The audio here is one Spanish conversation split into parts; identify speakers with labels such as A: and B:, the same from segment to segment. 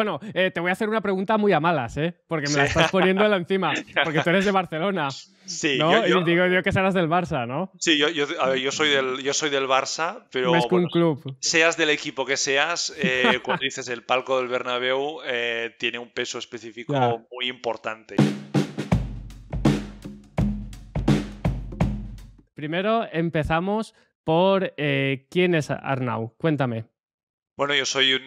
A: Bueno, eh, te voy a hacer una pregunta muy a malas, ¿eh? Porque me la estás poniendo encima, porque tú eres de Barcelona. Sí, yo, Y digo yo que serás del Barça, ¿no?
B: Sí, yo, soy, del, yo soy del Barça, pero. un club. Seas del equipo que seas, eh, cuando dices el palco del Bernabéu, eh, tiene un peso específico muy importante.
A: Primero empezamos por quién es Arnau. Cuéntame.
B: Bueno, yo soy un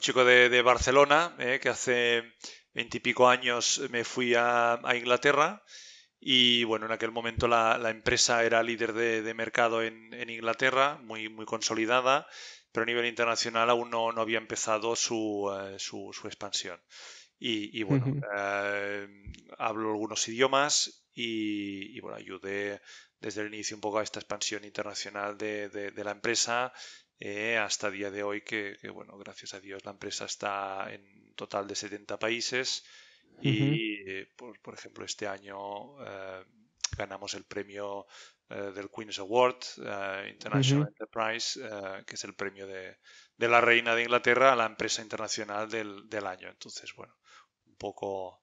B: chico de, Barcelona eh, que hace veintipico años me fui a, Inglaterra y bueno, en aquel momento la, empresa era líder de, mercado en, Inglaterra, muy, muy consolidada, pero a nivel internacional aún no, había empezado su, eh, expansión. Y, bueno, eh, hablo algunos idiomas y, bueno, ayudé desde el inicio un poco a esta expansión internacional de, de la empresa eh, hasta día de hoy que, bueno, gracias a Dios la empresa está en total de 70 países y, eh, por, por, ejemplo, este año eh, ganamos el premio del Queen's Award International Enterprise, que es el premio de, la Reina de Inglaterra a la empresa internacional del, del año. Entonces, bueno, un poco...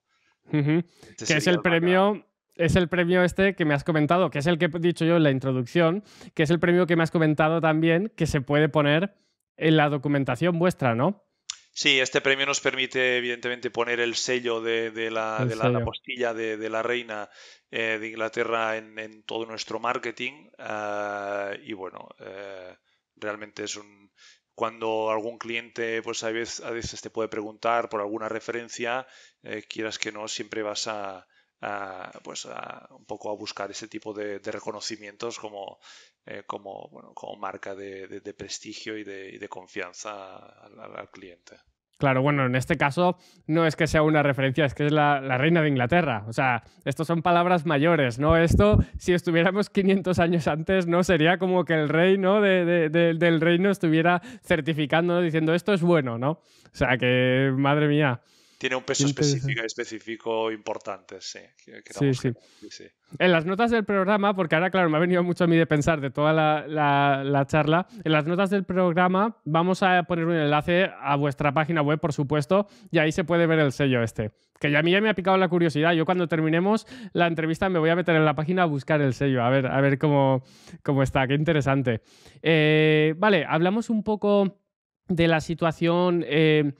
A: Este que es el premio es el premio este que me has comentado, que es el que he dicho yo en la introducción, que es el premio que me has comentado también, que se puede poner en la documentación vuestra, ¿no?
B: Sí, este premio nos permite, evidentemente, poner el sello de, la, postilla de, la reina eh, de Inglaterra en, todo nuestro marketing. Ah, y bueno, eh, realmente es un. Cuando algún cliente, pues a veces, veces te puede preguntar por alguna referencia, eh, quieras que no, siempre vas a, pues un poco a buscar ese tipo de, reconocimientos eh, como, bueno, como marca de, prestigio y, de, confianza al, cliente.
A: Claro, bueno, en este caso no es que sea una referencia, es que es la, reina de Inglaterra. O sea, estos son palabras mayores, ¿no? Esto, si estuviéramos 500 años antes, no sería como que el rey, ¿no? del reino estuviera certificando, diciendo esto es bueno, ¿no? O sea, que, madre mía tiene un peso específico,
B: específico importante, sí.
A: sí, En las notas del programa, porque ahora, claro, me ha venido mucho a mí de pensar de toda la, charla, en las notas del programa vamos a poner un enlace a vuestra página web, por supuesto, y ahí se puede ver el sello este. Que ya a mí ya me ha picado la curiosidad. Yo cuando terminemos la entrevista me voy a meter en la página a buscar el sello, a ver, a ver cómo, cómo está, qué interesante. Eh, vale, hablamos un poco de la situación... Eh,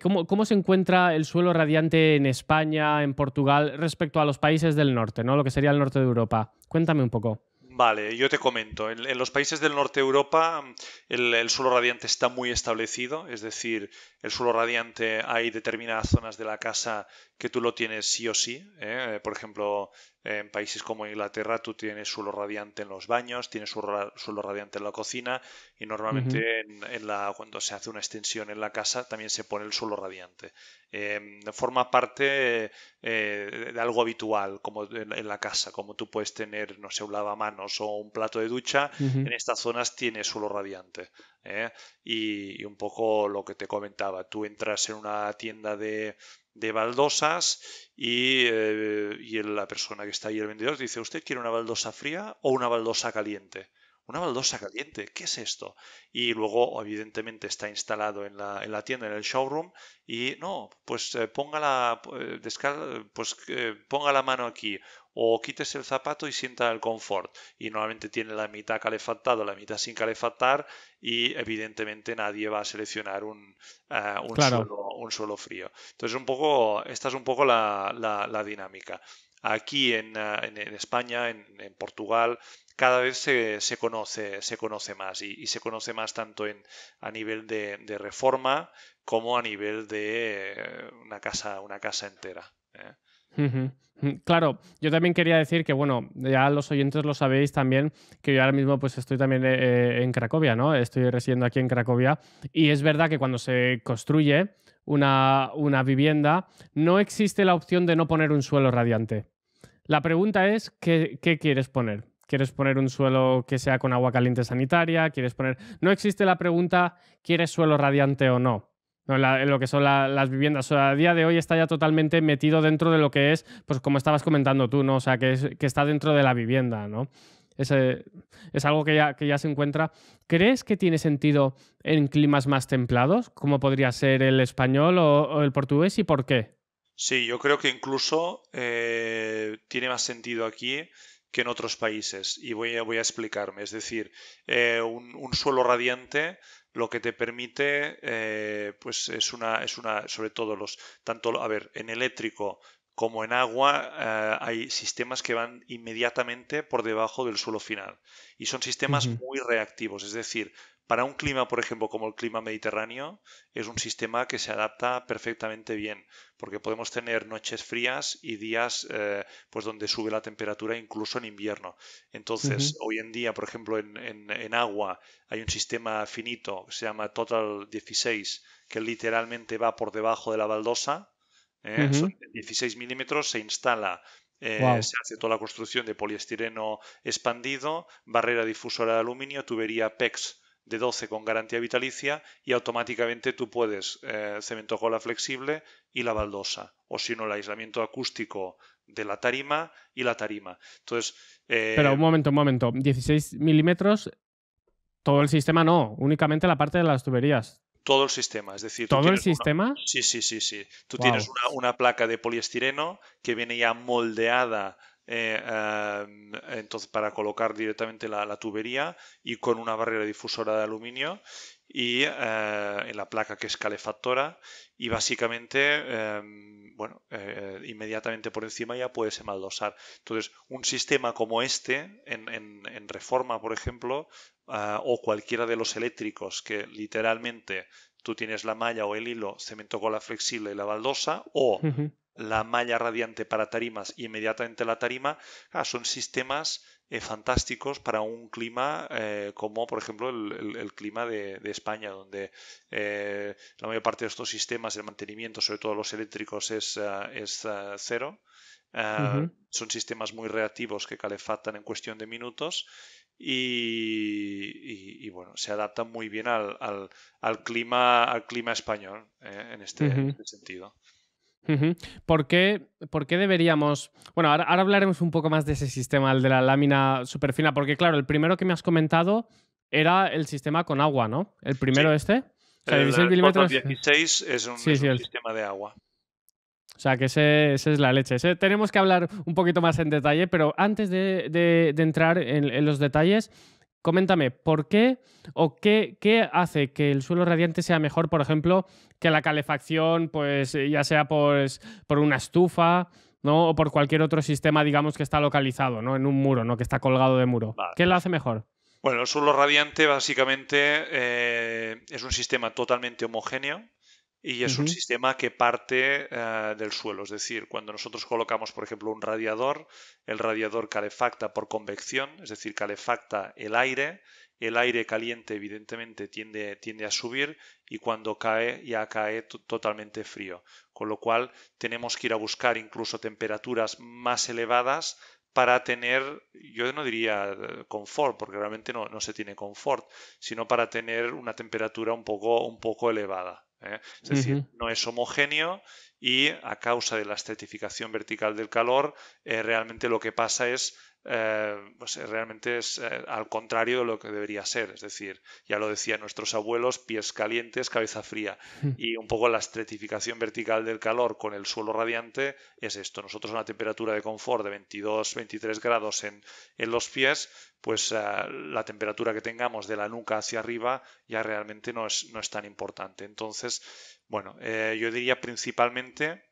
A: ¿cómo, se encuentra el suelo radiante en España, en Portugal, respecto a los países del norte, ¿no? lo que sería el norte de Europa? Cuéntame un poco.
B: Vale, yo te comento. En, los países del norte de Europa el, suelo radiante está muy establecido, es decir, el suelo radiante hay determinadas zonas de la casa que tú lo tienes sí o sí. ¿eh? Por ejemplo, en países como Inglaterra tú tienes suelo radiante en los baños, tienes suelo radiante en la cocina y normalmente en, la, cuando se hace una extensión en la casa también se pone el suelo radiante. Em, forma parte eh, de algo habitual como en, la casa, como tú puedes tener, no sé, un lavamanos o un plato de ducha, en estas zonas tiene suelo radiante. ¿eh? y un poco lo que te comentaba, tú entras en una tienda de de baldosas y, eh, y, la persona que está ahí, el vendedor, dice, ¿usted quiere una baldosa fría o una baldosa caliente? una baldosa caliente, ¿qué es esto? Y luego, evidentemente, está instalado en la, la tienda, en el showroom, y no, pues eh, ponga, la, eh, pues, eh, ponga la mano aquí, o quites el zapato y sienta el confort. Y normalmente tiene la mitad calefactado, la mitad sin calefactar, y evidentemente nadie va a seleccionar un, suelo, frío. Entonces, un poco, esta es un poco la, dinámica. Aquí en, en, España, en, en Portugal, cada vez se, conoce, se conoce más y, se conoce más tanto en, a nivel de, reforma como a nivel de eh, una casa, una casa entera.
A: ¿eh? Claro, yo también quería decir que, bueno, ya los oyentes lo sabéis también, que yo ahora mismo pues estoy también eh, en Cracovia, ¿no? Estoy residiendo aquí en Cracovia y es verdad que cuando se construye una, una vivienda no existe la opción de no poner un suelo radiante. La pregunta es, qué quieres poner? quieres poner un suelo que sea con agua caliente sanitaria, quieres poner... No existe la pregunta, ¿quieres suelo radiante o no? No, en lo que son las viviendas. a día de hoy está ya totalmente metido dentro de lo que es, pues como estabas comentando tú, ¿no? O sea, que, que está dentro de la vivienda, ¿no? es algo que ya, se encuentra. ¿Crees que tiene sentido en climas más templados, como podría ser el español o, el portugués, y por qué?
B: Sí, yo creo que incluso eh, tiene más sentido aquí que en otros países. Y voy a, voy a explicarme. Es decir, eh, un, suelo radiante lo que te permite, eh, pues es una, es una, sobre todo los, tanto, a ver, en eléctrico como en agua, eh, hay sistemas que van inmediatamente por debajo del suelo final. Y son sistemas muy reactivos, es decir, para un clima, por ejemplo, como el clima mediterráneo, es un sistema que se adapta perfectamente bien, porque podemos tener noches frías y días eh, pues donde sube la temperatura incluso en invierno. Entonces, hoy en día, por ejemplo, en, agua hay un sistema finito que se llama Total 16, que literalmente va por debajo de la baldosa, ¿eh? son 16 milímetros, se instala, eh, se hace toda la construcción de poliestireno expandido, barrera difusora de aluminio, tubería PEX de 12 con garantía vitalicia y automáticamente tú puedes eh, cemento cola flexible y la baldosa, o si no, el aislamiento acústico de la tarima y la tarima. Entonces. Eh, Pero un
A: momento, un momento. 16 milímetros, todo el sistema no, únicamente la parte de las tuberías.
B: Todo el sistema, es decir. ¿Todo el sistema? Sí, sí, sí, sí. Tú tienes una, una placa de poliestireno que viene ya moldeada eh, em, entonces para colocar directamente la, tubería y con una barrera difusora de aluminio y eh, en la placa que es calefactora y básicamente em, bueno eh, inmediatamente por encima ya puedes emaldosar entonces un sistema como este en, reforma por ejemplo ah, o cualquiera de los eléctricos que literalmente tú tienes la malla o el hilo, cemento cola flexible y la baldosa, o la malla radiante para tarimas y inmediatamente la tarima, ah, son sistemas eh, fantásticos para un clima eh, como por ejemplo el, clima de, España, donde eh, la mayor parte de estos sistemas, el mantenimiento, sobre todo los eléctricos, es, ah, es ah, cero. Son sistemas muy reactivos que calefactan en cuestión de minutos y, bueno, se adaptan muy bien al, al, clima, al clima español en, este, este sentido.
A: ¿Por qué, ¿Por qué, deberíamos.? Bueno, ahora, hablaremos un poco más de ese sistema, el de la lámina superfina, porque claro, el primero que me has comentado era el sistema con agua, ¿no? El primero este. el, 16 milímetros. Eh.
B: es un, sí, sí, el...
A: sistema de agua. O sea, que ese, es la leche. tenemos que hablar un poquito más en detalle, pero antes de, entrar en, los detalles, Coméntame, ¿por qué o qué, hace que el suelo radiante sea mejor, por ejemplo, que la calefacción, pues eh, ya sea por, por una estufa, ¿no? O por cualquier otro sistema, digamos, que está localizado, ¿no? En un muro, ¿no? Que está colgado de muro. ¿Qué lo hace mejor?
B: Bueno, el suelo radiante básicamente eh, es un sistema totalmente homogéneo, y es un sistema que parte eh, del suelo. Es decir, cuando nosotros colocamos, por ejemplo, un radiador, el radiador calefacta por convección, es decir, calefacta el aire, el aire caliente evidentemente tiende, tiende a subir y cuando cae ya cae totalmente frío. Con lo cual tenemos que ir a buscar incluso temperaturas más elevadas para tener, yo no diría eh, confort, porque realmente no, no se tiene confort, sino para tener una temperatura un poco, un poco elevada. ¿eh? Es decir, no es homogéneo y a causa de la estratificación vertical del calor, eh, realmente lo que pasa es eh, pues eh, realmente es eh, al contrario de lo que debería ser. Es decir, ya lo decían nuestros abuelos, pies calientes, cabeza fría. Y un poco la estratificación vertical del calor con el suelo radiante es esto. Nosotros una temperatura de confort de 22-23 grados en, los pies, pues la temperatura que tengamos de la nuca hacia arriba ya realmente no es, no es tan importante. Entonces, bueno, yo diría principalmente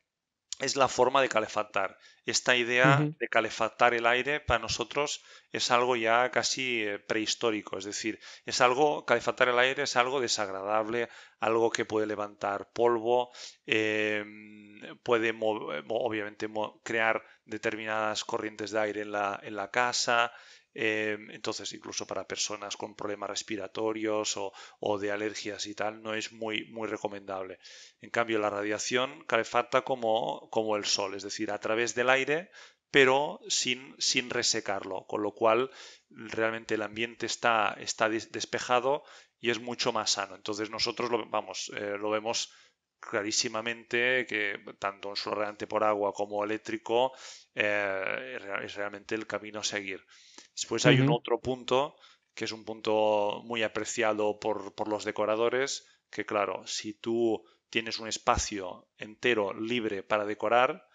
B: es la forma de calefactar. Esta idea de calefactar el aire para nosotros es algo ya casi eh, prehistórico, es decir, es algo, calefactar el aire es algo desagradable, algo que puede levantar polvo, em, puede eh, obviamente crear determinadas corrientes de aire la, en la casa, eh, entonces, incluso para personas con problemas respiratorios o, de alergias y tal, no es muy, muy recomendable. En cambio, la radiación calefacta como, como el sol, es decir, a través del aire pero sin, resecarlo, con lo cual realmente el ambiente está, está despejado y es mucho más sano. Entonces nosotros lo, vamos, eh, lo vemos clarísimamente que tanto un radiante por agua como eléctrico eh, es realmente el camino a seguir. Después hay un otro punto, que es un punto muy apreciado por, los decoradores, que claro, si tú tienes un espacio entero libre para decorar,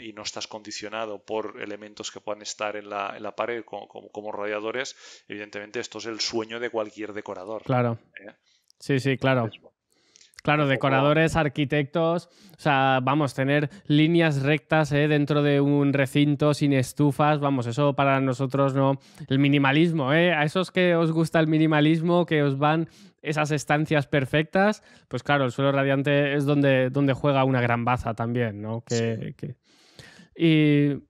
B: y no estás condicionado por elementos que puedan estar en la, en la pared como, como, radiadores, evidentemente esto es el sueño de cualquier decorador.
A: Claro. ¿eh? Sí, sí, claro. Claro, decoradores, arquitectos, o sea, vamos, tener líneas rectas eh, dentro de un recinto sin estufas, vamos, eso para nosotros no. El minimalismo, ¿eh? a esos que os gusta el minimalismo, que os van esas estancias perfectas, pues claro, el suelo radiante es donde, donde juega una gran baza también, ¿no? Que, Y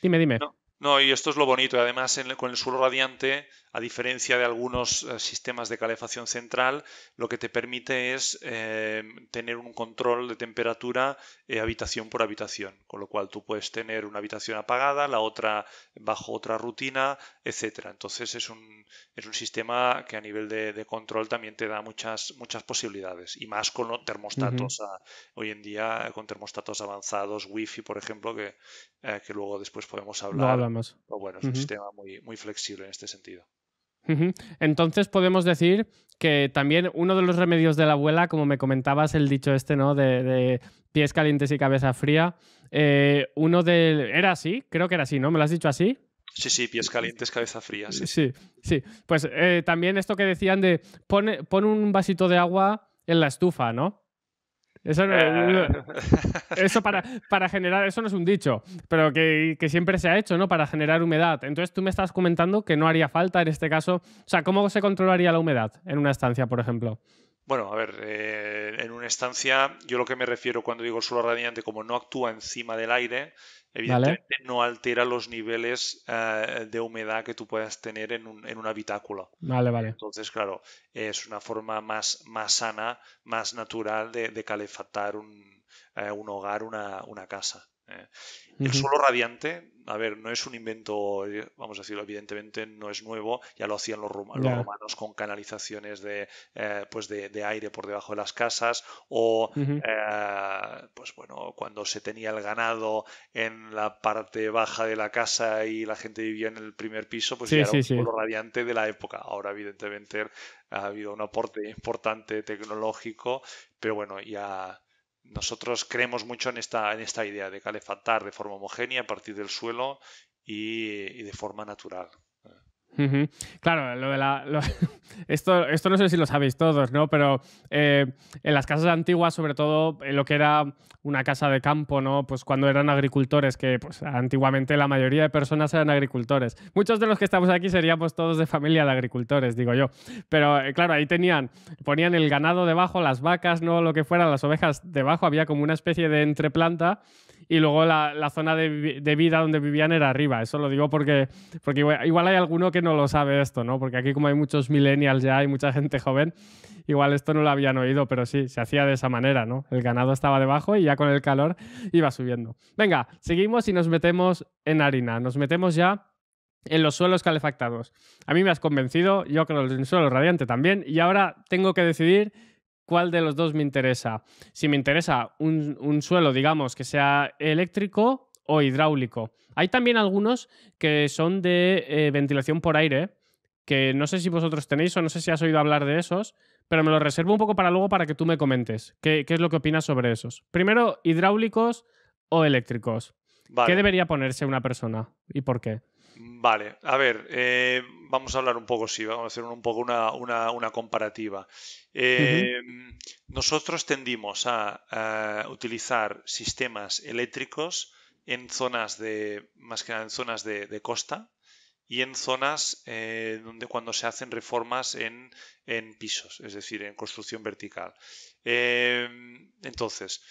A: dime, dime.
B: No, y esto es lo bonito, además con el suelo radiante a diferencia de algunos eh, sistemas de calefacción central, lo que te permite es eh, tener un control de temperatura eh, habitación por habitación, con lo cual tú puedes tener una habitación apagada, la otra bajo otra rutina, etc. Entonces es un, sistema que a nivel de, control también te da muchas, muchas posibilidades, y más con termostatos hoy en día, con termostatos avanzados, wifi, por ejemplo, que, que luego después podemos hablar. No bueno, es un sistema muy, muy flexible en este sentido.
A: Entonces podemos decir que también uno de los remedios de la abuela, como me comentabas, el dicho este, ¿no? De, pies calientes y cabeza fría. Eh, uno de. ¿Era así? Creo que era así, ¿no? ¿Me lo has dicho así?
B: Sí, sí, pies calientes, cabeza fría. Sí, sí.
A: sí. Pues eh, también esto que decían de pone pon un vasito de agua en la estufa, ¿no? Ah. Eso, para, para, generar, eso no es un dicho, pero que, siempre se ha hecho, ¿no? Para generar humedad. Entonces tú me estás comentando que no haría falta en este caso. O sea, ¿cómo se controlaría la humedad en una estancia, por ejemplo?
B: Bueno, a ver, eh, en una estancia, yo lo que me refiero cuando digo suelo radiante, como no actúa encima del aire, Evidentemente no altera los niveles eh, de humedad que tú puedas tener en un, en habitáculo. Vale, vale. Entonces, claro, es una forma más, más sana, más natural de, de calefactar un, eh, un hogar, una casa. Eh, el suelo radiante, a ver, no es un invento, eh, vamos a decirlo, evidentemente no es nuevo, ya lo hacían los, romanos, con canalizaciones de, eh, pues de, aire por debajo de las casas o, pues bueno, cuando se tenía el ganado en la parte baja de la casa y la gente vivía en el primer piso, pues ya era un suelo radiante de la época. Ahora, evidentemente, ha habido un aporte importante tecnológico, pero bueno, ya nosotros creemos mucho en esta, en esta idea de calefactar de forma homogénea a partir del suelo y de forma natural.
A: Claro, esto, esto no sé si lo sabéis todos, Pero eh, en las casas antiguas, sobre todo en lo que era una casa de campo, ¿no? Pues cuando eran agricultores, que pues antiguamente la mayoría de personas eran agricultores. Muchos de los que estamos aquí seríamos todos de familia de agricultores, digo yo. Pero eh, claro, ahí tenían, ponían el ganado debajo, las vacas, ¿no? Lo que fuera, las ovejas debajo, había como una especie de entreplanta y luego la, zona de, vida donde vivían era arriba. Eso lo digo porque, porque igual, hay alguno que no lo sabe esto, ¿no? Porque aquí como hay muchos millennials ya, hay mucha gente joven, igual esto no lo habían oído, pero sí, se hacía de esa manera, ¿no? El ganado estaba debajo y ya con el calor iba subiendo. Venga, seguimos y nos metemos en harina, nos metemos ya en los suelos calefactados. A mí me has convencido, yo creo en el suelo radiante también, y ahora tengo que decidir cuál de los dos me interesa. Si me interesa un, suelo, digamos, que sea eléctrico o hidráulico. Hay también algunos que son de eh, ventilación por aire, que no sé si vosotros tenéis o no sé si has oído hablar de esos, pero me los reservo un poco para luego para que tú me comentes qué, es lo que opinas sobre esos. Primero, hidráulicos o eléctricos. ¿Qué debería ponerse una persona y por qué?
B: Vale, a ver, eh, vamos a hablar un poco, sí, vamos a hacer un poco una, comparativa. Eh, nosotros tendimos a, utilizar sistemas eléctricos en zonas de, más que nada en zonas de, costa y en zonas eh, donde cuando se hacen reformas en, pisos, es decir, en construcción vertical. entonces,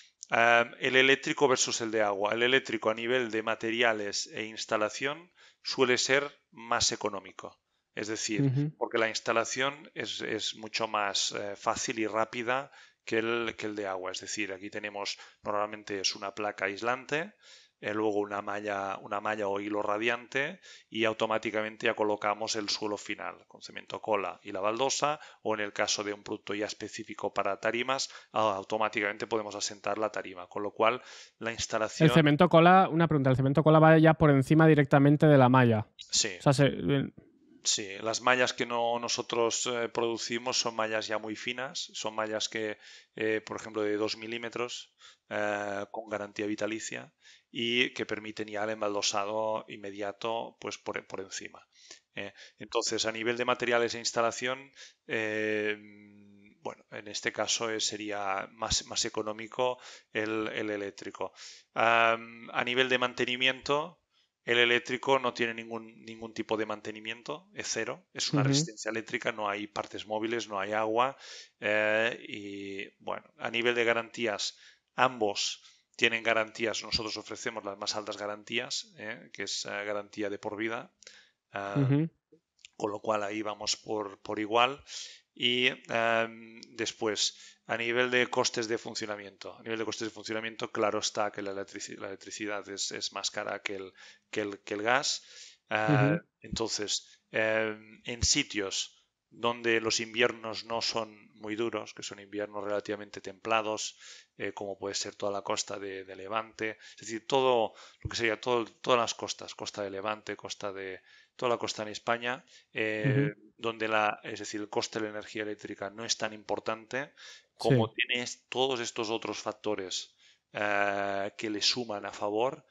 B: el eléctrico versus el de agua. El eléctrico a nivel de materiales e instalación suele ser más económico. Es decir, porque la instalación es, mucho más eh, fácil y rápida que el, que el de agua. Es decir, aquí tenemos normalmente es una placa aislante luego una malla, una malla o hilo radiante y automáticamente ya colocamos el suelo final con cemento cola y la baldosa o en el caso de un producto ya específico para tarimas, ah, automáticamente podemos asentar la tarima, con lo cual la instalación... El cemento
A: cola, una pregunta, el cemento cola va ya por encima directamente de la malla. Sí.
B: Sí, las mallas que no nosotros eh, producimos son mallas ya muy finas, son mallas que, eh, por ejemplo, de 2 milímetros, eh, con garantía vitalicia, y que permiten ya el embaldosado inmediato pues por, encima. ¿eh? entonces, a nivel de materiales e instalación, eh, bueno, en este caso eh, sería más, más económico el, eléctrico. a nivel de mantenimiento, el eléctrico no tiene ningún, ningún tipo de mantenimiento, es cero, es una resistencia eléctrica, no hay partes móviles, no hay agua. y bueno, a nivel de garantías, ambos tienen garantías, nosotros ofrecemos las más altas garantías, ¿eh? que es eh, garantía de por vida, ah, con lo cual ahí vamos por, igual. Y eh, después, a nivel de costes de funcionamiento, a nivel de costes de funcionamiento, claro está que la, la electricidad es, más cara que el, que el, gas. Ah, entonces, en sitios donde los inviernos no son muy duros, que son inviernos relativamente templados, eh, como puede ser toda la costa de, Levante, es decir, todo lo que sería todas las costas, costa de Levante, costa de toda la costa en España, eh, donde la, es decir, el coste de la energía eléctrica no es tan importante como tiene todos estos otros factores eh, que le suman a favor.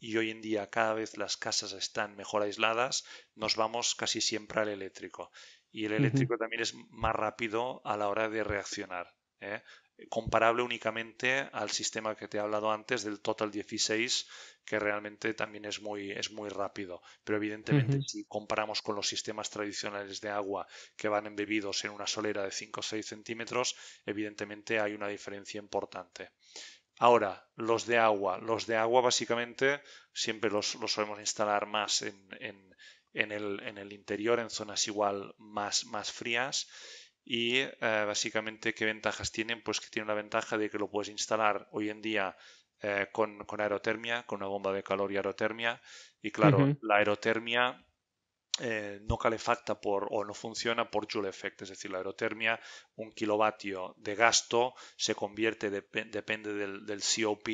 B: y hoy en día cada vez las casas están mejor aisladas, nos vamos casi siempre al eléctrico y el eléctrico también es más rápido a la hora de reaccionar. ¿eh? Comparable únicamente al sistema que te he hablado antes del Total 16, que realmente también es muy, es muy rápido. Pero evidentemente, si comparamos con los sistemas tradicionales de agua que van embebidos en una solera de 5 o 6 centímetros, evidentemente hay una diferencia importante. Ahora, los de agua. Los de agua básicamente siempre los, los solemos instalar más en en el, interior, en zonas igual más, más frías. Y eh, básicamente, ¿qué ventajas tienen? Pues que tiene la ventaja de que lo puedes instalar hoy en día eh, con, aerotermia, con una bomba de calor y aerotermia. Y claro, la aerotermia eh, no calefacta por, o no funciona por joule effect, es decir, la aerotermia, un kilovatio de gasto se convierte, depende del, COP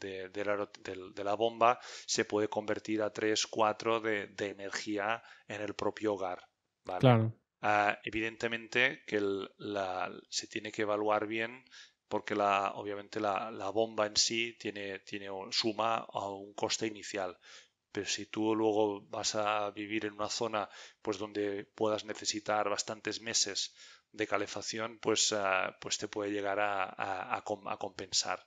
B: de, la, bomba, se puede convertir a 3, 4 de, energía en el propio hogar. Ah, evidentemente que se tiene que evaluar bien porque la, obviamente la, bomba en sí tiene, tiene, suma a un coste inicial pero si tú luego vas a vivir en una zona pues donde puedas necesitar bastantes meses de calefacción, pues, ah, pues te puede llegar a, compensar.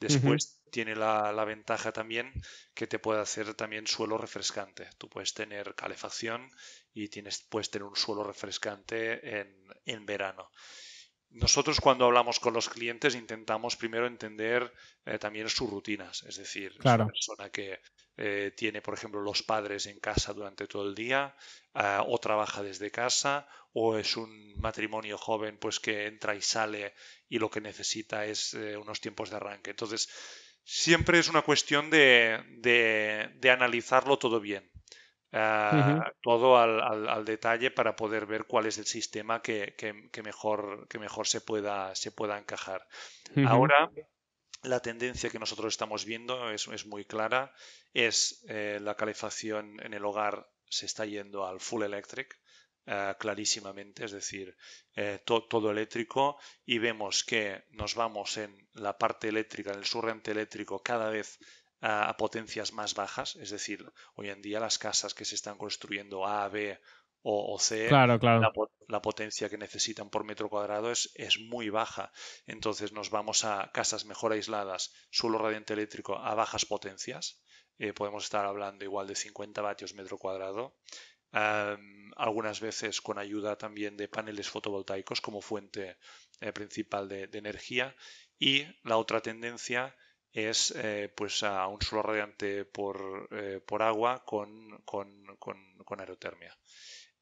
B: Después tiene la, ventaja también que te puede hacer también suelo refrescante. Tú puedes tener calefacción y tienes, puedes tener un suelo refrescante en, en verano. Nosotros cuando hablamos con los clientes intentamos primero entender eh, también sus rutinas, es decir, es una persona que eh, tiene, por ejemplo, los padres en casa durante todo el día ah, o trabaja desde casa o es un matrimonio joven pues que entra y sale y lo que necesita es eh, unos tiempos de arranque. Entonces, siempre es una cuestión de analizarlo todo bien. Ah, todo al, al, al, detalle para poder ver cuál es el sistema que, que, mejor, que mejor se, pueda, se pueda encajar. Ahora, la tendencia que nosotros estamos viendo es, muy clara, es eh, la calefacción en el hogar se está yendo al full electric. Ah, clarísimamente, es decir, eh, todo eléctrico y vemos que nos vamos en la parte eléctrica, en el surrente eléctrico, cada vez a, potencias más bajas, es decir, hoy en día las casas que se están construyendo A, B o, C, La, potencia que necesitan por metro cuadrado es, es, muy baja. Entonces nos vamos a casas mejor aisladas, suelo radiante eléctrico a bajas potencias, eh, podemos estar hablando igual de 50 vatios metro cuadrado, algunas veces con ayuda también de paneles fotovoltaicos como fuente eh, principal de, de, energía. Y la otra tendencia es eh, pues a un suelo radiante por, eh, por agua con, aerotermia.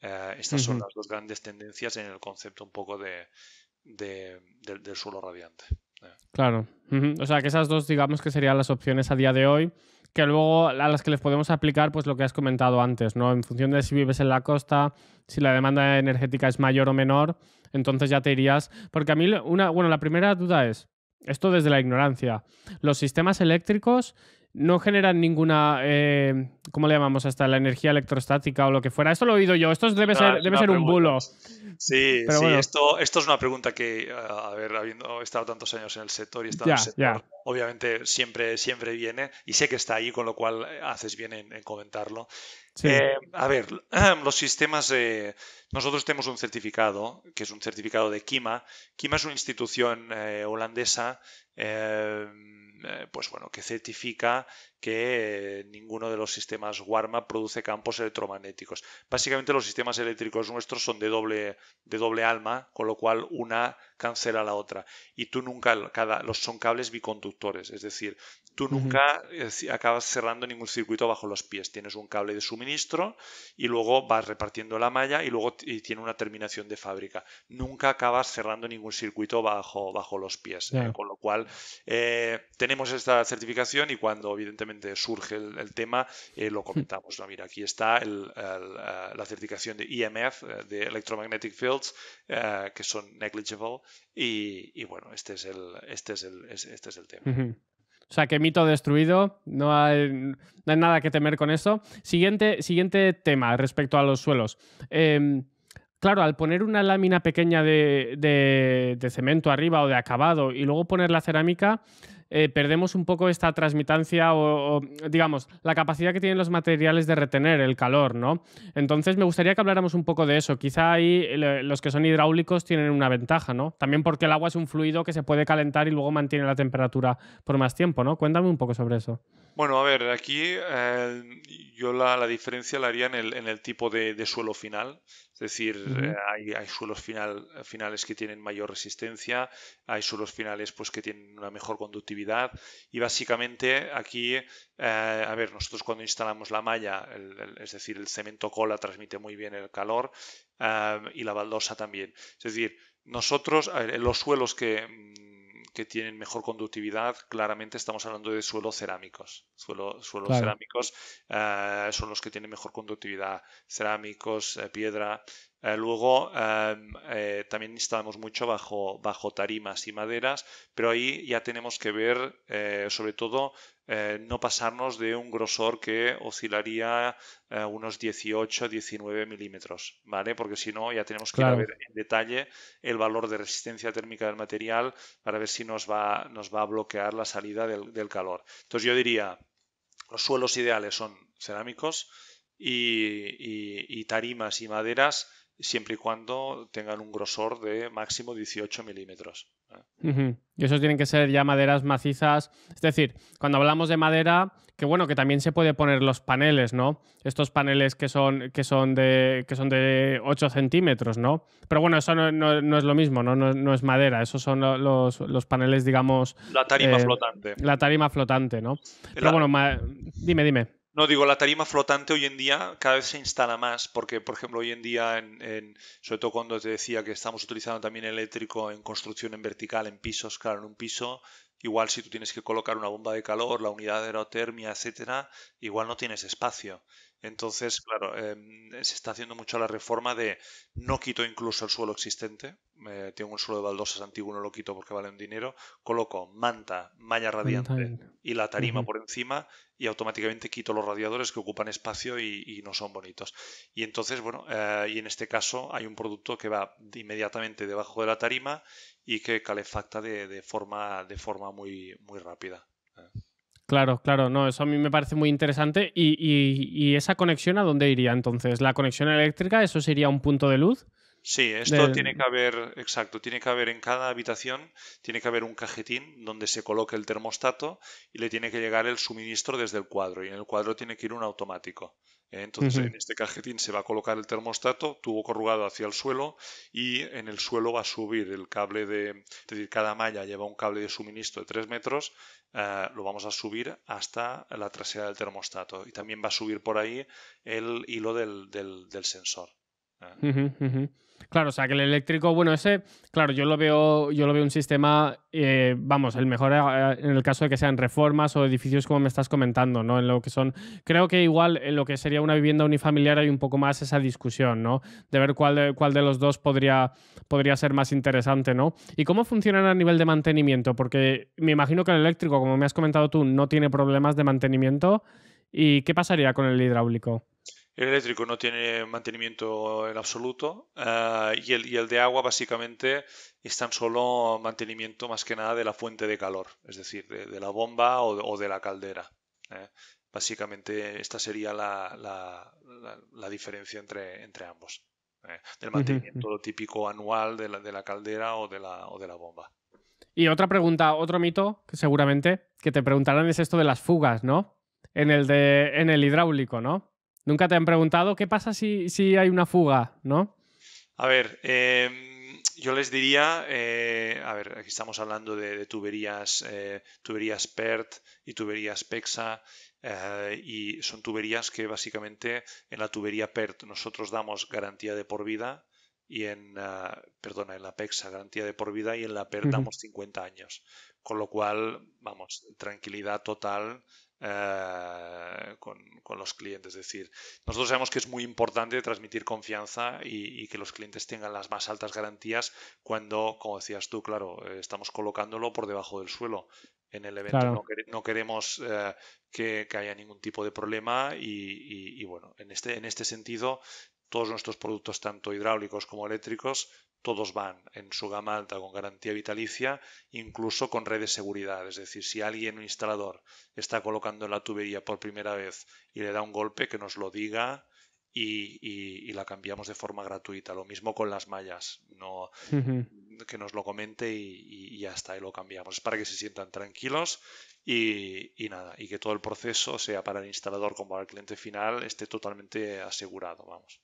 B: Eh, estas son las dos grandes tendencias en el concepto un poco de, del suelo radiante.
A: Claro. O sea, que esas dos digamos que serían las opciones a día de hoy que luego a las que les podemos aplicar pues lo que has comentado antes, ¿no? En función de si vives en la costa, si la demanda energética es mayor o menor, entonces ya te irías, porque a mí una bueno, la primera duda es esto desde la ignorancia. Los sistemas eléctricos no generan ninguna, eh, ¿cómo le llamamos hasta la energía electrostática o lo que fuera? Esto lo he oído yo, esto debe ah, ser, debe ser un bulo.
B: Sí, esto, es una pregunta que, eh, a ver, habiendo estado tantos años en el sector y estado en el sector, obviamente siempre, siempre viene y sé que está ahí, con lo cual eh, haces bien en, comentarlo. a ver, los sistemas, nosotros tenemos un certificado, que es un certificado de KIMA. KIMA es una institución holandesa eh, pues bueno, que certifica que ninguno de los sistemas Warma produce campos electromagnéticos. Básicamente los sistemas eléctricos nuestros son de doble, de doble alma, con lo cual una cancela la otra. Y tú nunca, cada, los son cables biconductores, es decir,
A: tú nunca
B: acabas cerrando ningún circuito bajo los pies. Tienes un cable de suministro y luego vas repartiendo la malla y luego tiene una terminación de fábrica. Nunca acabas cerrando ningún circuito bajo, bajo los pies. Eh, con lo cual, eh, tenemos esta certificación y cuando evidentemente surge el, tema, eh, lo hmm. comentamos. Mira, aquí está eh, la certificación de EMF, eh, de Electromagnetic Fields, que son negligible, y, bueno, este es el, este es este es el tema.
A: O sea, que mito destruido, no hay, nada que temer con eso. Siguiente, siguiente tema respecto a los suelos. Em, claro, al poner una lámina pequeña de, cemento arriba o de acabado y luego poner la cerámica, eh, perdemos un poco esta transmitancia o, digamos, la capacidad que tienen los materiales de retener el calor, ¿no? Entonces me gustaría que habláramos un poco de eso. Quizá ahí eh, los que son hidráulicos tienen una ventaja, ¿no? También porque el agua es un fluido que se puede calentar y luego mantiene la temperatura por más tiempo, ¿no? Cuéntame un poco sobre eso.
B: Bueno, a ver, aquí eh, yo la, diferencia la haría en el, tipo de, suelo final. Es decir, eh, hay, suelos final, finales que tienen mayor resistencia, hay suelos finales pues, que tienen una mejor conductividad. Y básicamente aquí, eh, a ver, nosotros cuando instalamos la malla, es decir, el cemento cola transmite muy bien el calor y la baldosa también. Es decir, nosotros, los suelos que que tienen mejor conductividad, claramente estamos hablando de suelos cerámicos. suelos eh,
A: cerámicos
B: son los que tienen mejor conductividad. Cerámicos, eh, piedra, eh, luego em, eh, también instalamos mucho bajo, bajo tarimas y maderas, pero ahí ya tenemos que ver eh, sobre todo no pasarnos de un grosor que oscilaría unos 18-19 milímetros, ¿vale? Porque si no ya tenemos que ver en detalle el valor de resistencia térmica del material para ver si nos va, nos va a bloquear la salida del, calor. Entonces yo diría, los suelos ideales son cerámicos y, y, tarimas y maderas siempre y cuando tengan un grosor de máximo 18 milímetros.
A: ¿eh? Y esos tienen que ser ya maderas macizas. Es decir, cuando hablamos de madera, que bueno, que también se puede poner los paneles, ¿no? Estos paneles que son, que son, de, que son de 8 centímetros, ¿no? Pero bueno, eso no, es lo mismo, ¿no? ¿no? es madera, esos son los, paneles, digamos... La tarima eh, flotante. La tarima flotante, ¿no? Pero bueno, dime, dime.
B: No, digo, la tarima flotante hoy en día cada vez se instala más, porque, por ejemplo, hoy en día, en, sobre todo cuando te decía que estamos utilizando también eléctrico en construcción en vertical, en pisos, claro, en un piso, igual si tú tienes que colocar una bomba de calor, la unidad de aerotermia, etcétera, igual no tienes espacio. Entonces, claro, em, se está haciendo mucho la reforma de no quito incluso el suelo existente. tengo un suelo de baldosas antiguo, no lo quito porque vale un dinero. Coloco manta, malla radiante y la tarima por encima y automáticamente quito los radiadores que ocupan espacio y, no son bonitos. Y entonces, bueno, eh, y en este caso hay un producto que va inmediatamente debajo de la tarima y que calefacta de, forma, de forma muy, muy rápida.
A: Claro, claro, no, eso a mí me parece muy interesante. Y, y, y, esa conexión a dónde iría entonces? ¿La conexión eléctrica, eso sería un punto de luz?
B: Sí, esto tiene que haber, exacto, tiene que haber en cada habitación, tiene que haber un cajetín donde se coloque el termostato y le tiene que llegar el suministro desde el cuadro y en el cuadro tiene que ir un automático. ¿Eh? Entonces, en este cajetín se va a colocar el termostato, tubo corrugado hacia el suelo y en el suelo va a subir el cable de, es decir, cada malla lleva un cable de suministro de 3 metros, eh, lo vamos a subir hasta la trasera del termostato y también va a subir por ahí el hilo del, del, del sensor.
A: ¿Eh? Claro, o sea que el eléctrico, bueno, ese, claro, yo lo veo, yo lo veo un sistema, eh, vamos, el mejor eh, en el caso de que sean reformas o edificios como me estás comentando, ¿no? En lo que son, creo que igual en lo que sería una vivienda unifamiliar hay un poco más esa discusión, ¿no? De ver cuál de, cuál de los dos podría, podría ser más interesante, ¿no? ¿Y cómo funcionan a nivel de mantenimiento? Porque me imagino que el eléctrico, como me has comentado tú, no tiene problemas de mantenimiento. ¿Y qué pasaría con el hidráulico?
B: El eléctrico no tiene mantenimiento en absoluto eh, y, el, de agua básicamente es tan solo mantenimiento más que nada de la fuente de calor, es decir, de, la bomba o de, la caldera. Eh. Básicamente esta sería la, diferencia entre, entre ambos, eh, del mantenimiento típico anual de la, caldera o de la, de la bomba.
A: Y otra pregunta, otro mito que seguramente que te preguntarán es esto de las fugas, ¿no? En el, de, en el hidráulico, ¿no? Nunca te han preguntado qué pasa si, si hay una fuga, ¿no?
B: A ver, em, yo les diría, eh, a ver, aquí estamos hablando de, tuberías, eh, tuberías PERT y tuberías PEXA. Eh, y son tuberías que básicamente en la tubería PERT nosotros damos garantía de por vida y en, perdona, en la PEXA garantía de por vida y en la PERT damos 50 años. Con lo cual, vamos, tranquilidad total eh, con, los clientes. Es decir, nosotros sabemos que es muy importante transmitir confianza y, que los clientes tengan las más altas garantías cuando, como decías tú, claro, eh, estamos colocándolo por debajo del suelo en el evento. No, queremos eh, que, haya ningún tipo de problema y, y bueno, en este, en este sentido todos nuestros productos, tanto hidráulicos como eléctricos, todos van en su gama alta con garantía vitalicia, incluso con redes de seguridad. Es decir, si alguien, un instalador, está colocando en la tubería por primera vez y le da un golpe, que nos lo diga, y, la cambiamos de forma gratuita. Lo mismo con las mallas, no, que nos lo comente y, y ya está, y lo cambiamos. Es para que se sientan tranquilos y, nada, y que todo el proceso, sea para el instalador como para el cliente final, esté totalmente asegurado. Vamos.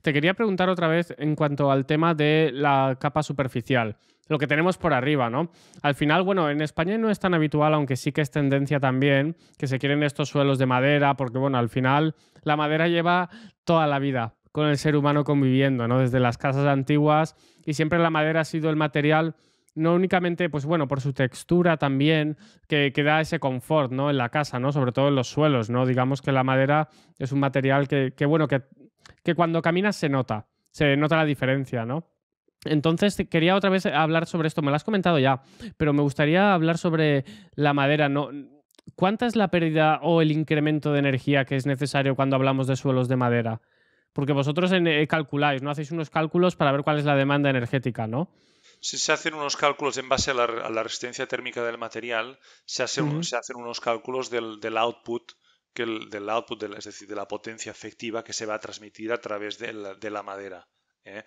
A: Te quería preguntar otra vez en cuanto al tema de la capa superficial, lo que tenemos por arriba, ¿no? Al final, bueno, en España no es tan habitual, aunque sí que es tendencia también, que se quieren estos suelos de madera, porque bueno, al final la madera lleva toda la vida con el ser humano conviviendo, ¿no? Desde las casas antiguas y siempre la madera ha sido el material no únicamente, pues bueno, por su textura también, que, da ese confort, ¿no? En la casa, ¿no? Sobre todo en los suelos, ¿no? Digamos que la madera es un material que bueno, que que cuando caminas se nota, se nota la diferencia, ¿no? Entonces quería otra vez hablar sobre esto, me lo has comentado ya, pero me gustaría hablar sobre la madera, ¿no? ¿Cuánta es la pérdida o el incremento de energía que es necesario cuando hablamos de suelos de madera? Porque vosotros eh, calculáis, ¿no? Hacéis unos cálculos para ver cuál es la demanda energética, ¿no?
B: Si se hacen unos cálculos en base a la, resistencia térmica del material, se, hacen unos cálculos del, del output del output, de la, es decir, de la potencia efectiva que se va a transmitir a través de la madera. ¿eh?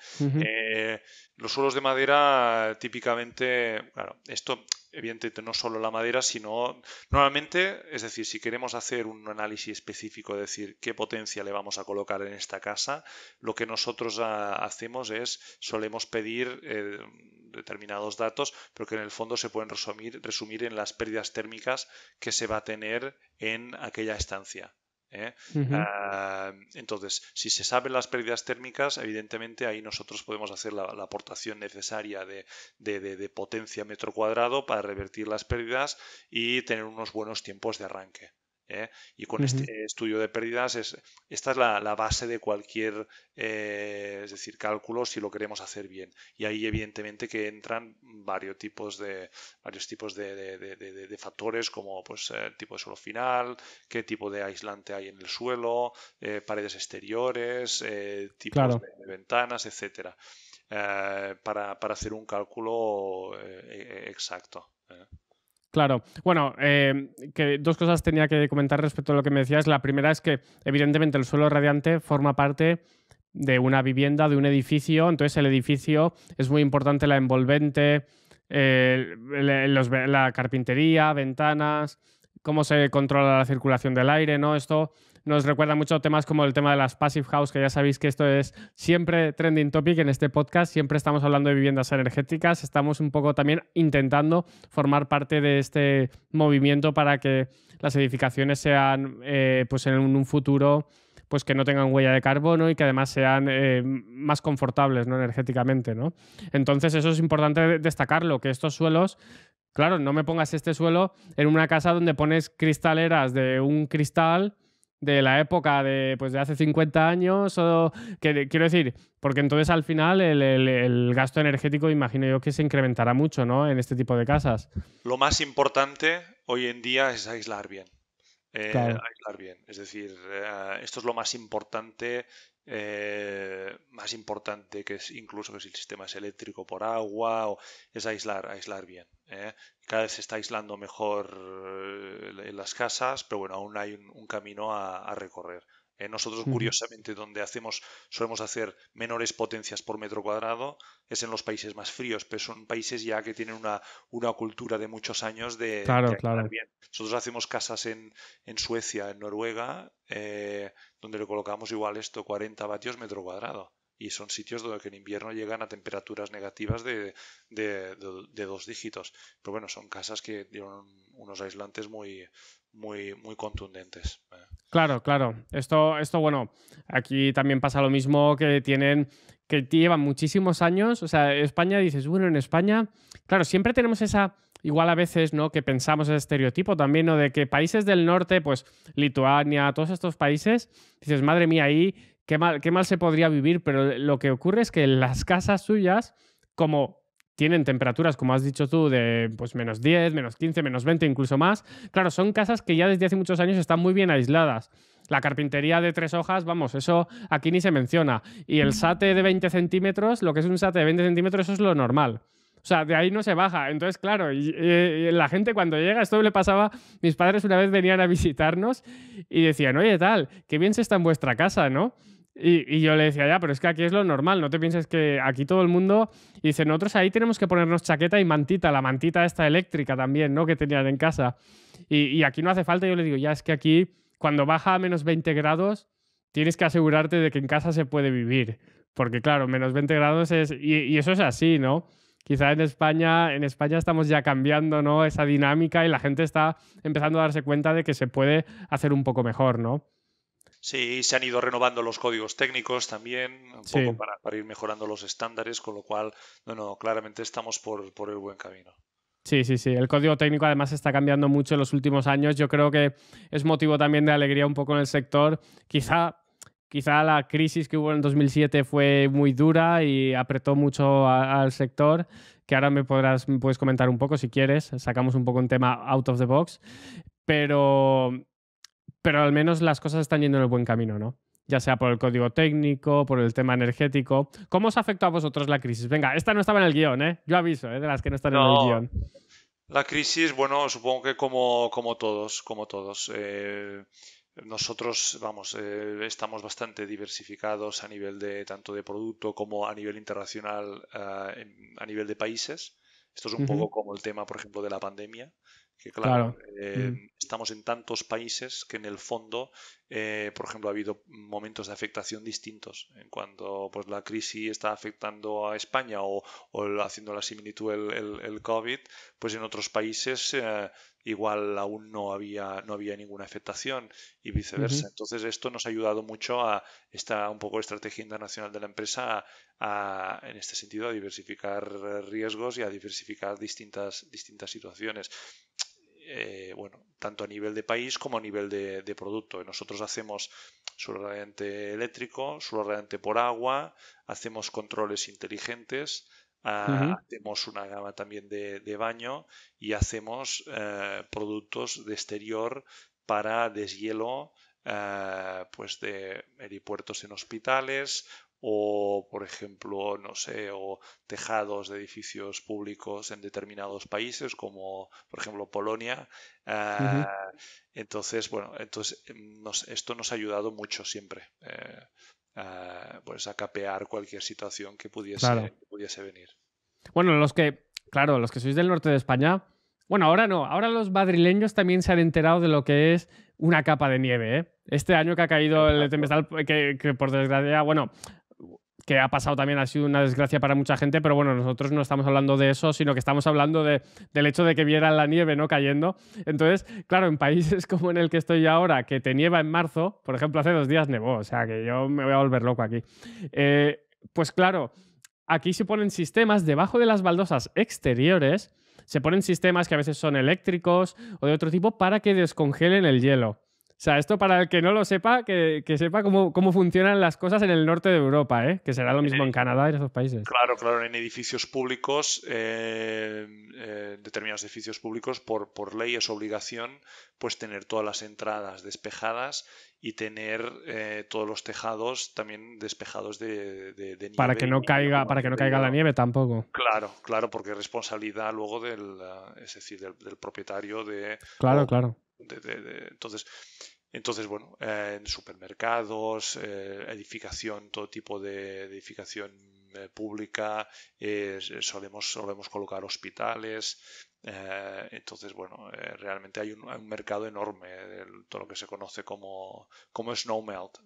B: Eh, los suelos de madera típicamente, claro, esto evidentemente no solo la madera, sino normalmente, es decir, si queremos hacer un análisis específico, es decir, qué potencia le vamos a colocar en esta casa, lo que nosotros hacemos es, solemos pedir eh, determinados datos, pero que en el fondo se pueden resumir en las pérdidas térmicas que se va a tener en aquella estancia. ¿eh? Ah, entonces, si se saben las pérdidas térmicas, evidentemente ahí nosotros podemos hacer la, aportación necesaria de potencia metro cuadrado para revertir las pérdidas y tener unos buenos tiempos de arranque. ¿eh? Y con este estudio de pérdidas, es, esta es la, base de cualquier eh, es decir, cálculo si lo queremos hacer bien. Y ahí evidentemente que entran varios tipos de, varios tipos de, factores como pues, eh, el tipo de suelo final, qué tipo de aislante hay en el suelo, paredes exteriores, tipos de, ventanas, etcétera, para, para, hacer un cálculo e, e, exacto.
A: Claro, bueno, eh, que dos cosas tenía que comentar respecto a lo que me decías. La primera es que evidentemente el suelo radiante forma parte de una vivienda, de un edificio, entonces el edificio es muy importante la envolvente, eh, eh, la carpintería, ventanas, cómo se controla la circulación del aire, ¿no? Esto nos recuerda mucho temas como el tema de las passive house, que ya sabéis que esto es siempre trending topic en este podcast, siempre estamos hablando de viviendas energéticas, estamos un poco también intentando formar parte de este movimiento para que las edificaciones sean eh, pues en un futuro pues que no tengan huella de carbono y que además sean eh, más confortables ¿no? energéticamente. ¿no? Entonces eso es importante destacarlo, que estos suelos Claro, no me pongas este suelo en una casa donde pones cristaleras de un cristal de la época de, pues, de hace 50 años, o que, quiero decir, porque entonces al final el, gasto energético imagino yo que se incrementará mucho en este tipo de casas.
B: Lo más importante hoy en día es aislar bien. Eh,
A: aislar
B: bien. Es decir, eh, esto es lo más importante eh, más importante que es incluso que si el sistema es eléctrico por agua, o, es aislar, aislar bien. ¿eh? Cada vez se está aislando mejor eh, en las casas, pero bueno, aún hay un, camino a recorrer. Eh, nosotros, curiosamente, donde hacemos, solemos hacer menores potencias por metro cuadrado, es en los países más fríos, pero son países ya que tienen una, una cultura de muchos años de, claro, claro. bien. Nosotros hacemos casas en, Suecia, en Noruega, eh, donde le colocamos igual esto, 40 vatios metro cuadrado. Y son sitios donde en invierno llegan a temperaturas negativas de, de dos dígitos. Pero bueno, son casas que tienen unos aislantes muy, muy, muy contundentes.
A: Claro, claro. Esto, esto, bueno, aquí también pasa lo mismo que tienen, que llevan muchísimos años. O sea, España dices, bueno, en España, claro, siempre tenemos esa. Igual a veces, ¿no? Que pensamos el estereotipo también, ¿no? De que países del norte, pues Lituania, todos estos países, dices, madre mía, ahí qué mal, qué mal se podría vivir, pero lo que ocurre es que las casas suyas, como tienen temperaturas, como has dicho tú, de pues menos 10, menos 15, menos 20, incluso más. Claro, son casas que ya desde hace muchos años están muy bien aisladas. La carpintería de tres hojas, vamos, eso aquí ni se menciona. Y el sate de 20 centímetros, lo que es un sate de 20 centímetros, eso es lo normal. O sea, de ahí no se baja. Entonces, claro, la gente cuando llega, esto le pasaba, mis padres una vez venían a visitarnos y decían, oye, tal, qué bien se está en vuestra casa, ¿no? Y, yo le decía, ya, pero es que aquí es lo normal, no te pienses que aquí todo el mundo y dice, nosotros ahí tenemos que ponernos chaqueta y mantita, la mantita esta eléctrica también, ¿no? Que tenían en casa. Y, aquí no hace falta, yo le digo, ya es que aquí cuando baja a menos 20 grados, tienes que asegurarte de que en casa se puede vivir, porque claro, menos 20 grados es, y, y eso es así, ¿no? quizá en España, en España estamos ya cambiando ¿no? esa dinámica y la gente está empezando a darse cuenta de que se puede hacer un poco mejor, ¿no?
B: Sí, se han ido renovando los códigos técnicos también, un poco para, ir mejorando los estándares, con lo cual, no, no, claramente estamos por, por el buen camino.
A: Sí, sí, sí. El código técnico además está cambiando mucho en los últimos años. Yo creo que es motivo también de alegría un poco en el sector. Quizá quizá la crisis que hubo en 2007 fue muy dura y apretó mucho al sector, que ahora me podrás me puedes comentar un poco si quieres, sacamos un poco un tema out of the box, pero pero al menos las cosas están yendo en el buen camino, ¿no? Ya sea por el código técnico, por el tema energético. ¿Cómo os afectó a vosotros la crisis? Venga, esta no estaba en el guión, ¿eh? Yo aviso, ¿eh? De las que no están en el guión.
B: La crisis, bueno, supongo que como, todos, como todos. Eh, nosotros, vamos, eh, estamos bastante diversificados a nivel de tanto de producto como a nivel internacional, eh, a nivel de países. Esto es un poco como el tema, por ejemplo, de la pandemia. Que claro, eh, mm. estamos en tantos países que en el fondo, eh, por ejemplo, ha habido momentos de afectación distintos. En cuanto pues, la crisis está afectando a España o, haciendo la similitud el, COVID, pues en otros países eh, igual aún no había, no había ninguna afectación y viceversa. Entonces esto nos ha ayudado mucho a esta un poco estrategia internacional de la empresa en este sentido a diversificar riesgos y a diversificar distintas, distintas situaciones. Eh, bueno, tanto a nivel de país como a nivel de, producto. Nosotros hacemos suelo radiante eléctrico, suelo radiante por agua, hacemos controles inteligentes, ah, hacemos una gama también de, baño y hacemos eh, productos de exterior para deshielo ah, pues de aeropuertos en hospitales o, por ejemplo, no sé, o tejados de edificios públicos en determinados países, como por ejemplo Polonia. Ah, entonces, bueno, entonces em, esto nos ha ayudado mucho siempre. Eh, a, pues a capear cualquier situación que pudiese, pudiese venir.
A: Bueno, los que, claro, los que sois del norte de España, bueno, ahora no, ahora los madrileños también se han enterado de lo que es una capa de nieve. ¿eh? Este año que ha caído el tempestal que, por desgracia, bueno, que ha pasado también ha sido una desgracia para mucha gente, pero bueno, nosotros no estamos hablando de eso, sino que estamos hablando del hecho de que viera la nieve no cayendo. Entonces, claro, en países como en el que estoy ahora, que te nieva en marzo, por ejemplo, hace dos días nevó, o sea que yo me voy a volver loco aquí. Eh, pues claro, aquí se ponen sistemas debajo de las baldosas exteriores, se ponen sistemas que a veces son eléctricos o de otro tipo para que descongelen el hielo. O sea, esto para el que no lo sepa, que, sepa cómo, cómo, funcionan las cosas en el norte de Europa, ¿eh? que será lo mismo en, Canadá y en esos países.
B: Claro, claro, en edificios públicos, eh, eh, determinados edificios públicos, por, por ley es obligación pues tener todas las entradas despejadas y tener eh, todos los tejados también despejados de, nieve. Para que no caiga, para que no caiga la nieve tampoco. Claro, claro, porque es responsabilidad luego del, decir, del, propietario de claro, claro entonces, entonces, bueno, eh, en supermercados, eh, edificación, todo tipo de edificación eh, pública, solemos, colocar hospitales. entonces, bueno, realmente hay un, hay un, mercado enorme de todo lo que se conoce como, como snowmelt.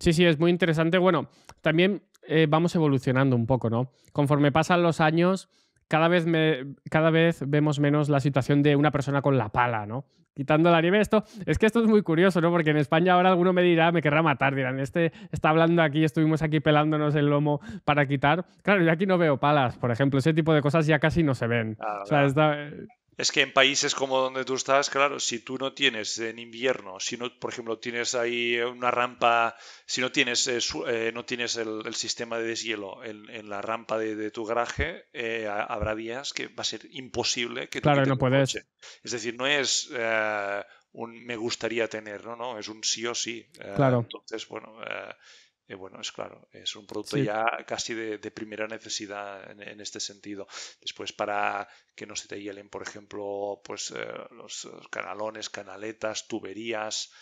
A: Sí, sí, es muy interesante. Bueno, también vamos evolucionando un poco, ¿no? Conforme pasan los años cada vez, me, cada vez vemos menos la situación de una persona con la pala, ¿no? Quitando la nieve, esto es que esto es muy curioso, ¿no? Porque en España ahora alguno me dirá, me querrá matar, dirán, este está hablando aquí, estuvimos aquí pelándonos el lomo para quitar. Claro, yo aquí no veo palas, por ejemplo, ese tipo de cosas ya casi no se ven. o sea, está,
B: es que en países como donde tú estás, claro, si tú no tienes en invierno, si no, por ejemplo, tienes ahí una rampa, si no tienes, eh, eh, no tienes el, sistema de deshielo en, la rampa de, tu garaje, eh, habrá días que va a ser imposible que tú claro, no puedes. Es decir, no es un me gustaría tener, no, no, es un sí o sí. Claro. Entonces, bueno, eh, bueno, es claro, es un producto ya casi de, primera necesidad en, este sentido. Después, para que no se te hielen, por ejemplo, pues eh, los eh, canalones, canaletas, tuberías,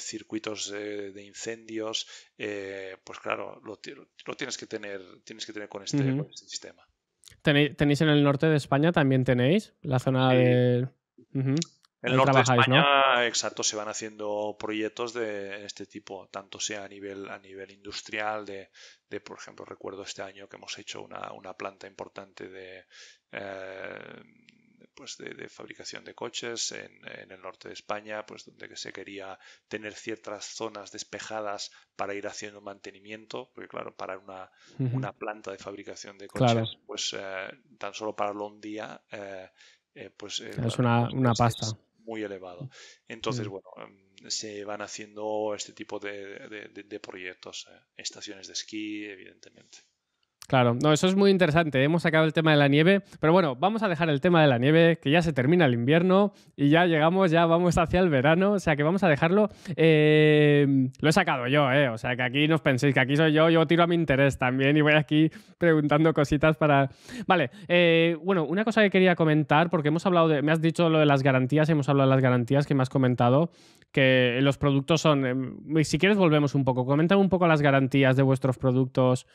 B: circuitos de incendios, pues claro, lo, tienes que tener, tienes que tener con este, este sistema.
A: ¿Tenéis, en el norte de España también tenéis la zona de. En el norte de España,
B: exacto, se van haciendo proyectos de este tipo, tanto sea a nivel, a nivel industrial, de, de por ejemplo, recuerdo este año que hemos hecho una, planta importante de, eh, pues de, fabricación de coches en, el norte de España, pues donde se quería tener ciertas zonas despejadas para ir haciendo mantenimiento, porque claro, para una, planta de fabricación de coches, pues eh, tan solo pararlo un día, eh, pues... es una, pasta muy elevado. Mm. Entonces, mm. bueno, em, se van haciendo este tipo de, proyectos, eh, estaciones de esquí, evidentemente.
A: Claro, no, eso es muy interesante. Hemos sacado el tema de la nieve, pero bueno, vamos a dejar el tema de la nieve, que ya se termina el invierno y ya llegamos, ya vamos hacia el verano, o sea que vamos a dejarlo. Em, lo he sacado yo, eh, o sea que aquí no os penséis que aquí soy yo, yo tiro a mi interés también y voy aquí preguntando cositas para. Vale, eh, bueno, una cosa que quería comentar, porque hemos hablado de. Me has dicho lo de las garantías, hemos hablado de las garantías que me has comentado, que los productos son. Em, si quieres, volvemos un poco. Comenta un poco las garantías de vuestros productos.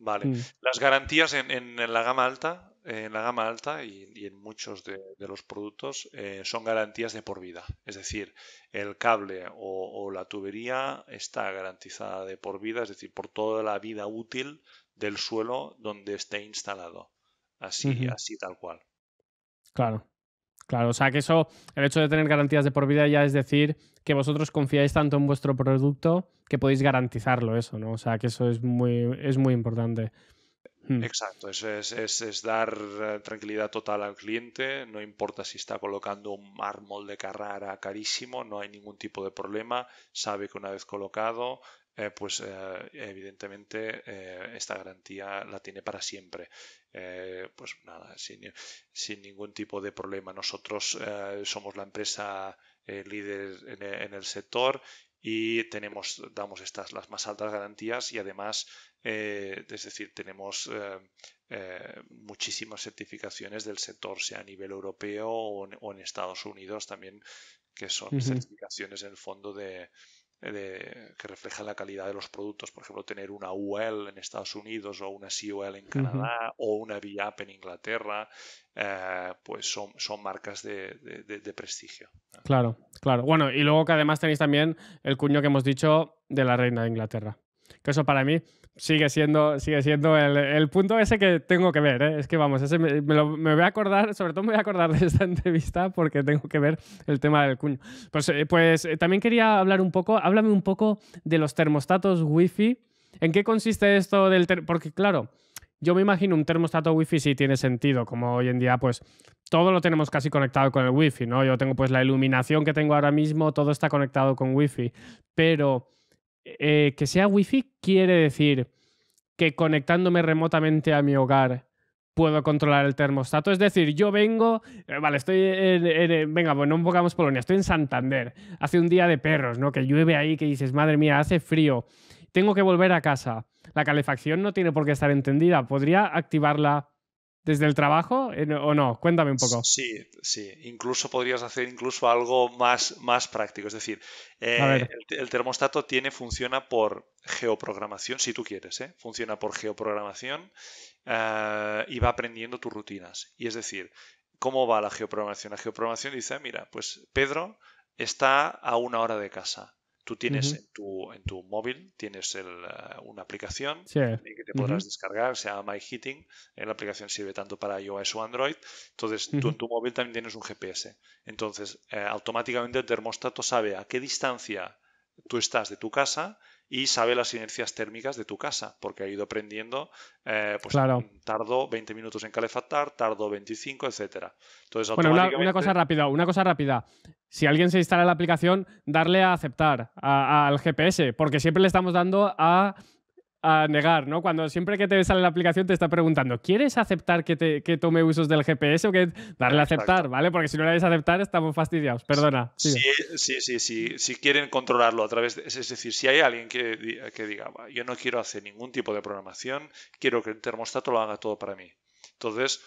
A: Vale. Mm.
B: Las garantías en, la gama alta, en la gama alta y, en muchos de, los productos eh, son garantías de por vida. Es decir, el cable o, la tubería está garantizada de por vida, es decir, por toda la vida útil del suelo donde esté instalado. Así, así tal cual.
A: Claro. Claro, o sea que eso, el hecho de tener garantías de por vida ya es decir que vosotros confiáis tanto en vuestro producto que podéis garantizarlo eso, ¿no? O sea que eso es muy, es muy importante. Hmm.
B: Exacto, es, es, es, dar eh, tranquilidad total al cliente, no importa si está colocando un mármol de Carrara carísimo, no hay ningún tipo de problema, sabe que una vez colocado eh, pues eh, evidentemente eh, esta garantía la tiene para siempre. pues nada, sin, ningún tipo de problema. Nosotros somos la empresa líder e, en, el sector y tenemos, damos estas las más altas garantías y además, es decir, tenemos muchísimas certificaciones del sector, sea a nivel europeo o en, Estados Unidos también, que son certificaciones en el fondo de, eh, de, que refleja la calidad de los productos. Por ejemplo, tener una UL en Estados Unidos o una CUL en Canadá o una VAP en Inglaterra, eh, pues son, son marcas de, prestigio.
A: Claro, claro. Bueno, y luego que además tenéis también el cuño que hemos dicho de la reina de Inglaterra que eso para mí sigue siendo, sigue siendo el, punto ese que tengo que ver. ¿eh? Es que vamos, me, voy a acordar, sobre todo me voy a acordar de esta entrevista porque tengo que ver el tema del cuño. Pues, eh, pues eh, también quería hablar un poco, háblame un poco de los termostatos wifi. ¿En qué consiste esto del Porque claro, yo me imagino un termostato wifi sí tiene sentido, como hoy en día pues todo lo tenemos casi conectado con el wifi, ¿no? Yo tengo pues la iluminación que tengo ahora mismo, todo está conectado con wifi, pero eh, que sea wifi quiere decir que conectándome remotamente a mi hogar puedo controlar el termostato. Es decir, yo vengo, eh, vale, estoy en, venga, bueno, pues no pongamos Polonia, estoy en Santander, hace un día de perros, ¿no? Que llueve ahí, que dices, madre mía, hace frío, tengo que volver a casa. La calefacción no tiene por qué estar entendida, podría activarla ¿Desde el trabajo eh, o no? Cuéntame un poco. Sí, sí.
B: Incluso podrías hacer incluso algo más, más práctico. Es decir, eh, el, termostato tiene, funciona por geoprogramación, si tú quieres, ¿eh? funciona por geoprogramación y va aprendiendo tus rutinas. Y es decir, ¿cómo va la geoprogramación? La geoprogramación dice, mira, pues Pedro está a una hora de casa. Tú tienes en, tu, en, tu, móvil tienes eh, una aplicación que te podrás descargar, se llama MyHeating. Eh, la aplicación sirve tanto para iOS o Android. Entonces, tú en tu móvil también tienes un GPS. Entonces, eh, automáticamente el termostato sabe a qué distancia tú estás de tu casa y sabe las inercias térmicas de tu casa, porque ha ido aprendiendo, eh, pues tardó tardo 20 minutos en calefactar, tardó 25, etcétera. Entonces, bueno, una, una, cosa
A: rápida, una cosa rápida. Si alguien se instala la aplicación, darle a aceptar al GPS, porque siempre le estamos dando a a negar, ¿no? Cuando siempre que te sale la aplicación te está preguntando, ¿quieres aceptar que, te, tome usos del GPS o que darle a aceptar, ¿vale? Porque si no le des aceptar estamos fastidiados, perdona. Sí,
B: sí, sí, sí, si quieren controlarlo a través de... Es decir, si hay alguien que, diga, yo no quiero hacer ningún tipo de programación, quiero que el termostato lo haga todo para mí. Entonces,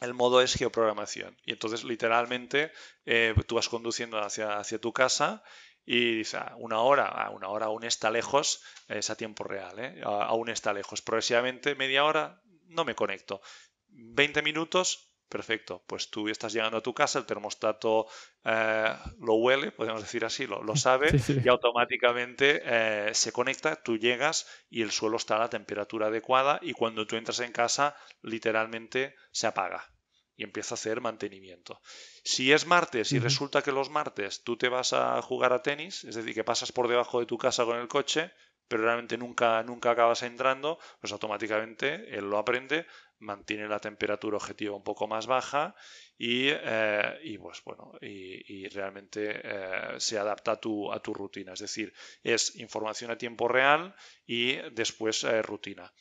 B: el modo es geoprogramación. Y entonces, literalmente, eh, tú vas conduciendo hacia, hacia tu casa y dice, ah, una hora, a ah, una hora aún está lejos, es a tiempo real, ¿eh? aún está lejos. Progresivamente, media hora, no me conecto. 20 minutos, perfecto. Pues tú estás llegando a tu casa, el termostato eh, lo huele, podemos decir así, lo, sabe, y automáticamente eh, se conecta, tú llegas y el suelo está a la temperatura adecuada y cuando tú entras en casa, literalmente se apaga y empieza a hacer mantenimiento. Si es martes y resulta que los martes tú te vas a jugar a tenis, es decir, que pasas por debajo de tu casa con el coche, pero realmente nunca, nunca acabas entrando, pues automáticamente él lo aprende, mantiene la temperatura objetiva un poco más baja y, eh, pues bueno, y, realmente eh, se adapta a tu, a tu, rutina. Es decir, es información a tiempo real y después eh, rutina.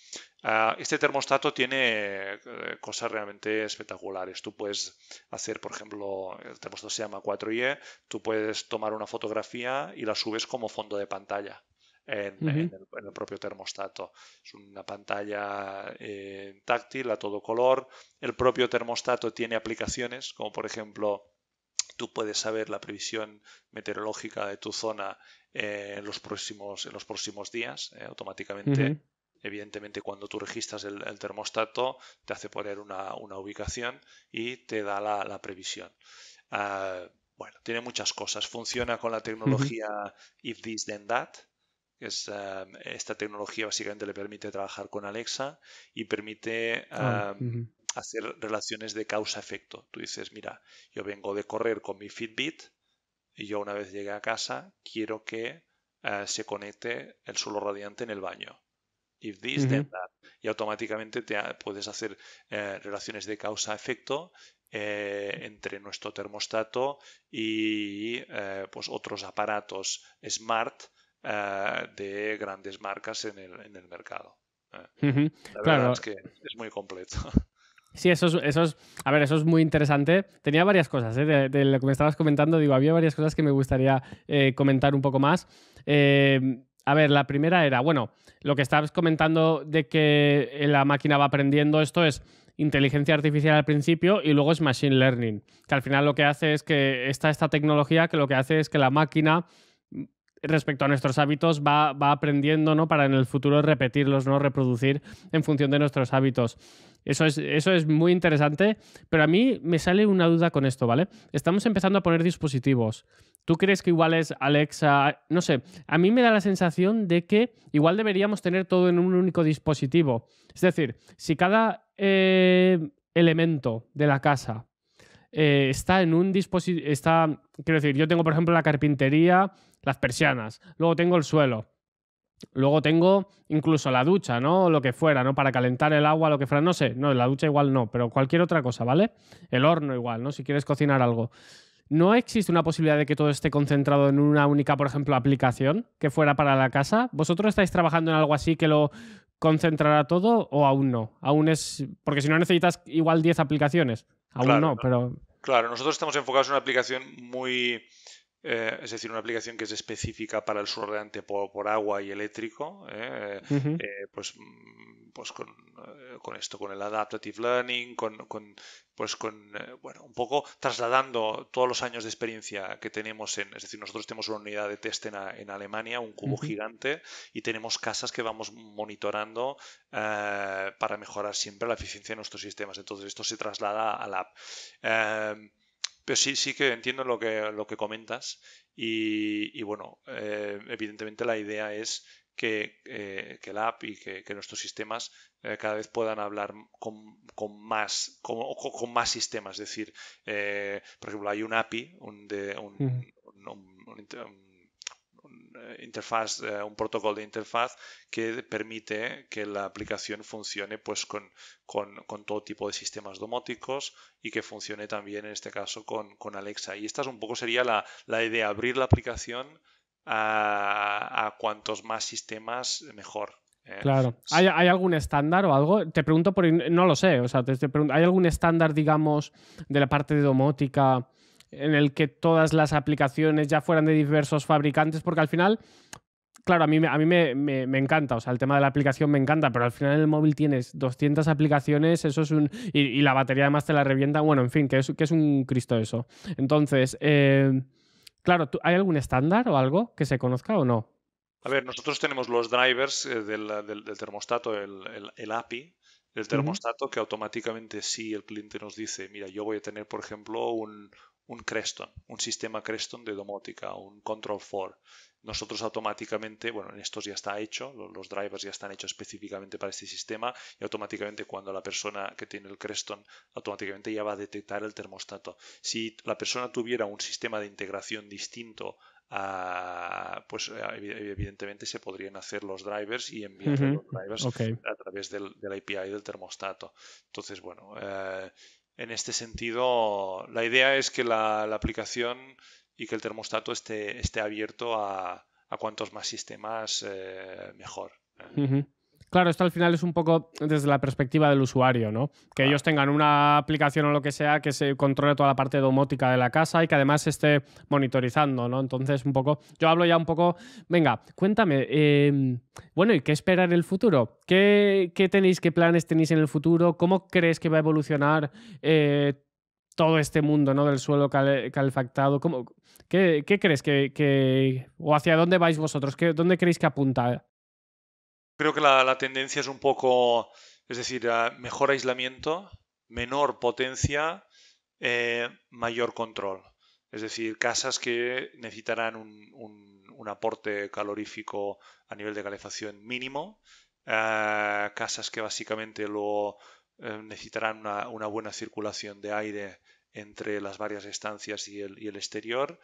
B: Ah, este termostato tiene cosas realmente espectaculares. Tú puedes hacer, por ejemplo, el termostato se llama 4 e tú puedes tomar una fotografía y la subes como fondo de pantalla en, el, propio termostato. Es una pantalla eh, táctil a todo color. El propio termostato tiene aplicaciones, como por ejemplo tú puedes saber la previsión meteorológica de tu zona eh, en, los próximos, en los próximos días eh, automáticamente. Evidentemente, cuando tú registras el, termostato, te hace poner una, ubicación y te da la, previsión. Ah, bueno, tiene muchas cosas. Funciona con la tecnología If This Then That, esta tecnología básicamente le permite trabajar con Alexa y permite ah, ah, hacer relaciones de causa-efecto. Tú dices, mira, yo vengo de correr con mi Fitbit y yo una vez llegué a casa quiero que ah, se conecte el suelo radiante en el baño. Y automáticamente te puedes hacer eh, relaciones de causa-efecto eh, entre nuestro termostato y eh, pues otros aparatos smart eh, de grandes marcas en el, en el mercado.
A: Eh. claro. es que
B: es muy completo.
A: Sí, eso es, eso a ver, eso es muy interesante. Tenía varias cosas, eh, de, lo que me estabas comentando, digo, había varias cosas que me gustaría comentar un poco más. a ver, la primera era, bueno, lo que estabas comentando de que la máquina va aprendiendo, esto es inteligencia artificial al principio y luego es machine learning, que al final lo que hace es que está esta tecnología que lo que hace es que la máquina respecto a nuestros hábitos va, va, aprendiendo, ¿no? Para en el futuro repetirlos, ¿no? Reproducir en función de nuestros hábitos. Eso es, eso es muy interesante, pero a mí me sale una duda con esto, ¿vale? Estamos empezando a poner dispositivos. ¿Tú crees que igual es Alexa? No sé, a mí me da la sensación de que igual deberíamos tener todo en un único dispositivo. Es decir, si cada eh, elemento de la casa eh, está en un dispositivo, está, quiero decir, yo tengo por ejemplo la carpintería, las persianas, luego tengo el suelo, luego tengo incluso la ducha, ¿no? Lo que fuera, ¿no? Para calentar el agua, lo que fuera, no sé, no, la ducha igual no, pero cualquier otra cosa, ¿vale? El horno igual, ¿no? Si quieres cocinar algo. ¿No existe una posibilidad de que todo esté concentrado en una única, por ejemplo, aplicación que fuera para la casa? ¿Vosotros estáis trabajando en algo así que lo concentrará todo o aún no? Aún es. Porque si no necesitas igual 10 aplicaciones. Aún no, pero.
B: Claro, nosotros estamos enfocados en una aplicación muy eh, es decir, una aplicación que es específica para el surreante por, agua y eléctrico, eh, eh, pues, mm, pues con, esto, con el Adaptative Learning, con, pues con, bueno, un poco trasladando todos los años de experiencia que tenemos en, es decir, nosotros tenemos una unidad de test en, Alemania, un cubo gigante, y tenemos casas que vamos monitorando para mejorar siempre la eficiencia de nuestros sistemas. Entonces, esto se traslada a la app. Em, pero sí, sí que entiendo lo que, lo que comentas y, y bueno, eh, evidentemente la idea es que, eh, la app y que, nuestros sistemas eh, cada vez puedan hablar con, con más, con, con, más sistemas. Es decir, eh, por ejemplo, hay un API, un, de, un un, eh, interfaz, eh, un protocolo de interfaz que permite que la aplicación funcione pues, con, todo tipo de sistemas domóticos y que funcione también en este caso con, Alexa. Y esta es un poco sería la, la idea, abrir la aplicación a, cuantos más sistemas mejor. ¿eh? claro. ¿Hay,
A: algún estándar o algo? Te pregunto por... No lo sé. O sea, pregunto, ¿Hay algún estándar, digamos, de la parte de domótica en el que todas las aplicaciones ya fueran de diversos fabricantes, porque al final, claro, a mí, a mí me, encanta, o sea, el tema de la aplicación me encanta, pero al final en el móvil tienes 200 aplicaciones, eso es un... Y, la batería además te la revienta, bueno, en fin, que es, que es un Cristo eso. Entonces, eh, claro, ¿hay algún estándar o algo que se conozca o no?
B: A ver, nosotros tenemos los drivers eh, del, termostato, el, el, el API, del termostato que automáticamente si el cliente nos dice, mira, yo voy a tener, por ejemplo, un, un Creston, un sistema Creston de domótica, un Control 4. Nosotros automáticamente, bueno, en estos ya está hecho, los drivers ya están hechos específicamente para este sistema y automáticamente cuando la persona que tiene el Creston automáticamente ya va a detectar el termostato. Si la persona tuviera un sistema de integración distinto pues evidentemente se podrían hacer los drivers y enviar los drivers a través del, API del termostato. Entonces, bueno, eh, en este sentido, la idea es que la, aplicación y que el termostato esté, esté abierto a, cuantos más sistemas eh, mejor.
A: ¿eh? Claro, esto al final es un poco desde la perspectiva del usuario, ¿no? Que ellos tengan una aplicación o lo que sea que se controle toda la parte domótica de la casa y que además esté monitorizando, ¿no? Entonces, un poco, yo hablo ya un poco, venga, cuéntame, em, bueno, ¿y qué esperar en el futuro? ¿Qué, tenéis, qué planes tenéis en el futuro? ¿Cómo crees que va a evolucionar eh, todo este mundo ¿no? del suelo calefactado. qué, qué crees que, o hacia dónde vais vosotros? ¿Qué, ¿Dónde creéis que apunta
B: creo que la, tendencia es un poco, es decir, mejor aislamiento, menor potencia, eh, mayor control. Es decir, casas que necesitarán un, aporte calorífico a nivel de calefacción mínimo, eh, casas que básicamente lo eh, necesitarán una, buena circulación de aire entre las varias estancias y el, exterior,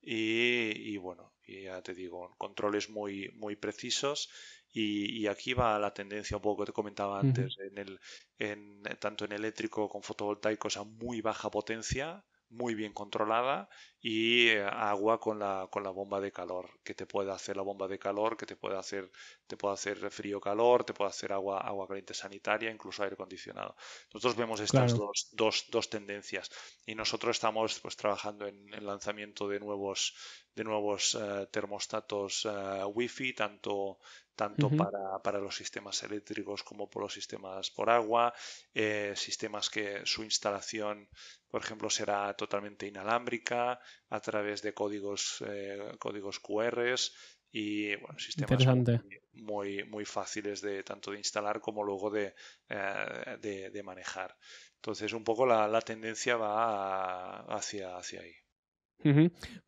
B: y, bueno, y ya te digo, controles muy, muy precisos y, y, aquí va la tendencia un poco que te comentaba antes, en el, en, tanto en eléctrico con fotovoltaicos a muy baja potencia, muy bien controlada y eh, agua con la, con la bomba de calor, que te puede hacer la bomba de calor, que te puede hacer, te puede hacer frío calor, te puede hacer agua, agua caliente sanitaria, incluso aire acondicionado. Nosotros vemos estas dos, dos, dos, tendencias y nosotros estamos pues, trabajando en el lanzamiento de nuevos, de nuevos eh, termostatos eh, wifi, tanto tanto para, para, los sistemas eléctricos como por los sistemas por agua, eh, sistemas que su instalación, por ejemplo, será totalmente inalámbrica a través de códigos, eh, códigos QR y sistemas muy, muy, fáciles de tanto de instalar como luego de, eh, manejar. Entonces, un poco la, tendencia va hacia, hacia ahí.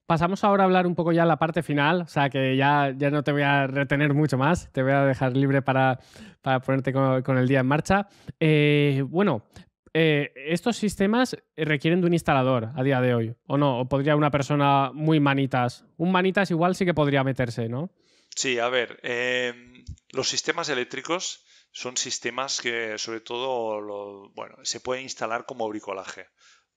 A: Pasamos ahora a hablar un poco ya la parte final, o sea que ya, no te voy a retener mucho más, te voy a dejar libre para, ponerte con, el día en marcha. Eh, bueno, eh, estos sistemas requieren de un instalador a día de hoy, ¿o no? ¿O podría una persona muy manitas? Un manitas igual sí que podría meterse, ¿no?
B: Sí, a ver, em, los sistemas eléctricos son sistemas que sobre todo bueno, se pueden instalar como bricolaje.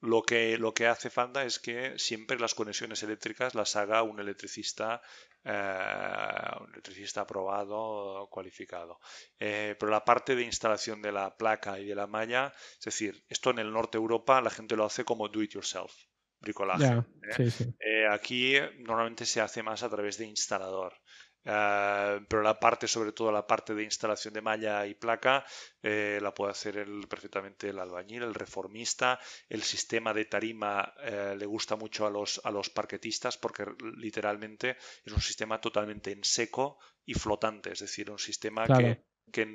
B: Lo que, lo que hace FANDA es que siempre las conexiones eléctricas las haga un electricista, eh, un electricista aprobado, cualificado. Eh, pero la parte de instalación de la placa y de la malla, es decir, esto en el norte de Europa la gente lo hace como do it yourself bricolaje. ¿eh? aquí normalmente se hace más a través de instalador. Eh, pero la parte, sobre todo la parte de instalación de malla y placa, eh, la puede hacer perfectamente el albañil, el reformista. El sistema de tarima eh, le gusta mucho a los, a los parquetistas porque literalmente es un sistema totalmente en seco y flotante, es decir, un sistema que que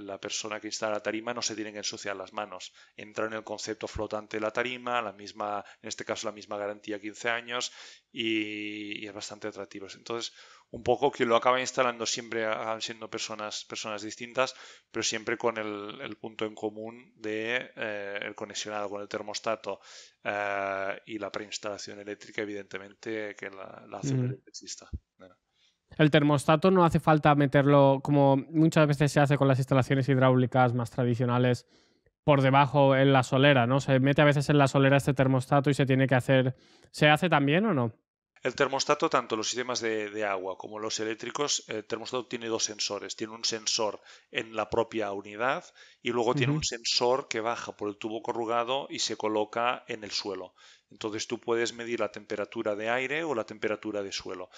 B: la persona que instala la tarima no se tiene que ensuciar las manos. Entra en el concepto flotante de la tarima, la misma, en este caso la misma garantía 15 años y, es bastante atractivo. Entonces, un poco que lo acaba instalando siempre siendo personas, personas distintas, pero siempre con el, punto en común de eh, el conexionado con el termostato eh, y la preinstalación eléctrica, evidentemente, que la, la hace mm.
A: El termostato no hace falta meterlo, como muchas veces se hace con las instalaciones hidráulicas más tradicionales, por debajo en la solera, ¿no? Se mete a veces en la solera este termostato y se tiene que hacer. ¿Se hace también o no?
B: El termostato, tanto los sistemas de, agua como los eléctricos, el termostato tiene dos sensores. Tiene un sensor en la propia unidad y luego tiene un sensor que baja por el tubo corrugado y se coloca en el suelo. Entonces tú puedes medir la temperatura de aire o la temperatura de suelo.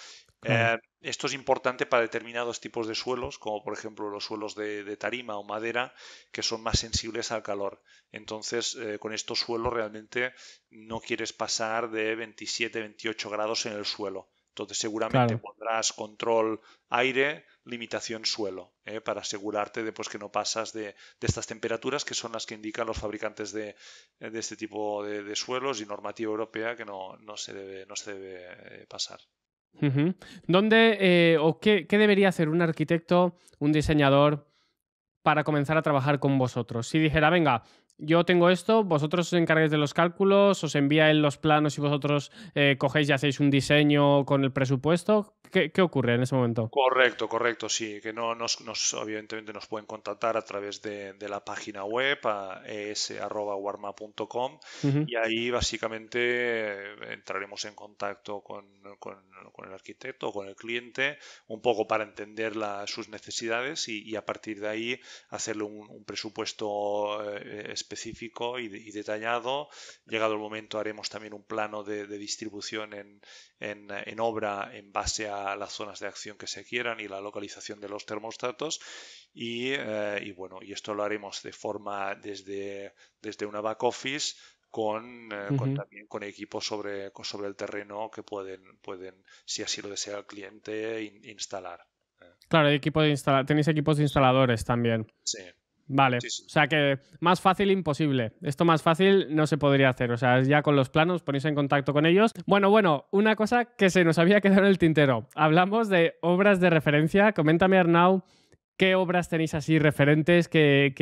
B: Eh, esto es importante para determinados tipos de suelos, como por ejemplo los suelos de, tarima o madera, que son más sensibles al calor. Entonces eh, con estos suelos realmente no quieres pasar de 27, 28 grados en el suelo. Entonces seguramente pondrás control aire, limitación suelo, ¿eh? para asegurarte de pues, que no pasas de, estas temperaturas que son las que indican los fabricantes de, este tipo de, suelos y normativa europea que no, no, se, debe, no se debe eh, pasar.
A: ¿Dónde eh, o qué, debería hacer un arquitecto, un diseñador para comenzar a trabajar con vosotros? Si dijera, venga, yo tengo esto, vosotros os encarguéis de los cálculos, os envía los planos y vosotros eh, cogéis y hacéis un diseño con el presupuesto. ¿Qué, ocurre en ese momento?
B: Correcto, correcto, sí, que no nos, nos pueden contactar a través de, la página web a es.warma.com y ahí básicamente eh, entraremos en contacto con, el arquitecto, con el cliente, un poco para entender sus necesidades y, a partir de ahí hacerle un, presupuesto específico eh, específico y, detallado. Llegado el momento haremos también un plano de, distribución en, obra en base a las zonas de acción que se quieran y la localización de los termostatos. Y, eh, bueno, y esto lo haremos de forma desde, desde una back office con, eh, también con equipos sobre, sobre el terreno que pueden, pueden, si así lo desea el cliente, instalar.
A: Eh. Claro, equipo de tenéis equipos de instaladores también. Sí, Vale, o sea que más fácil imposible. Esto más fácil no se podría hacer. O sea, ya con los planos ponéis en contacto con ellos. Bueno, bueno, una cosa que se nos había quedado en el tintero. Hablamos de obras de referencia. Coméntame, Arnau, qué obras tenéis así referentes que,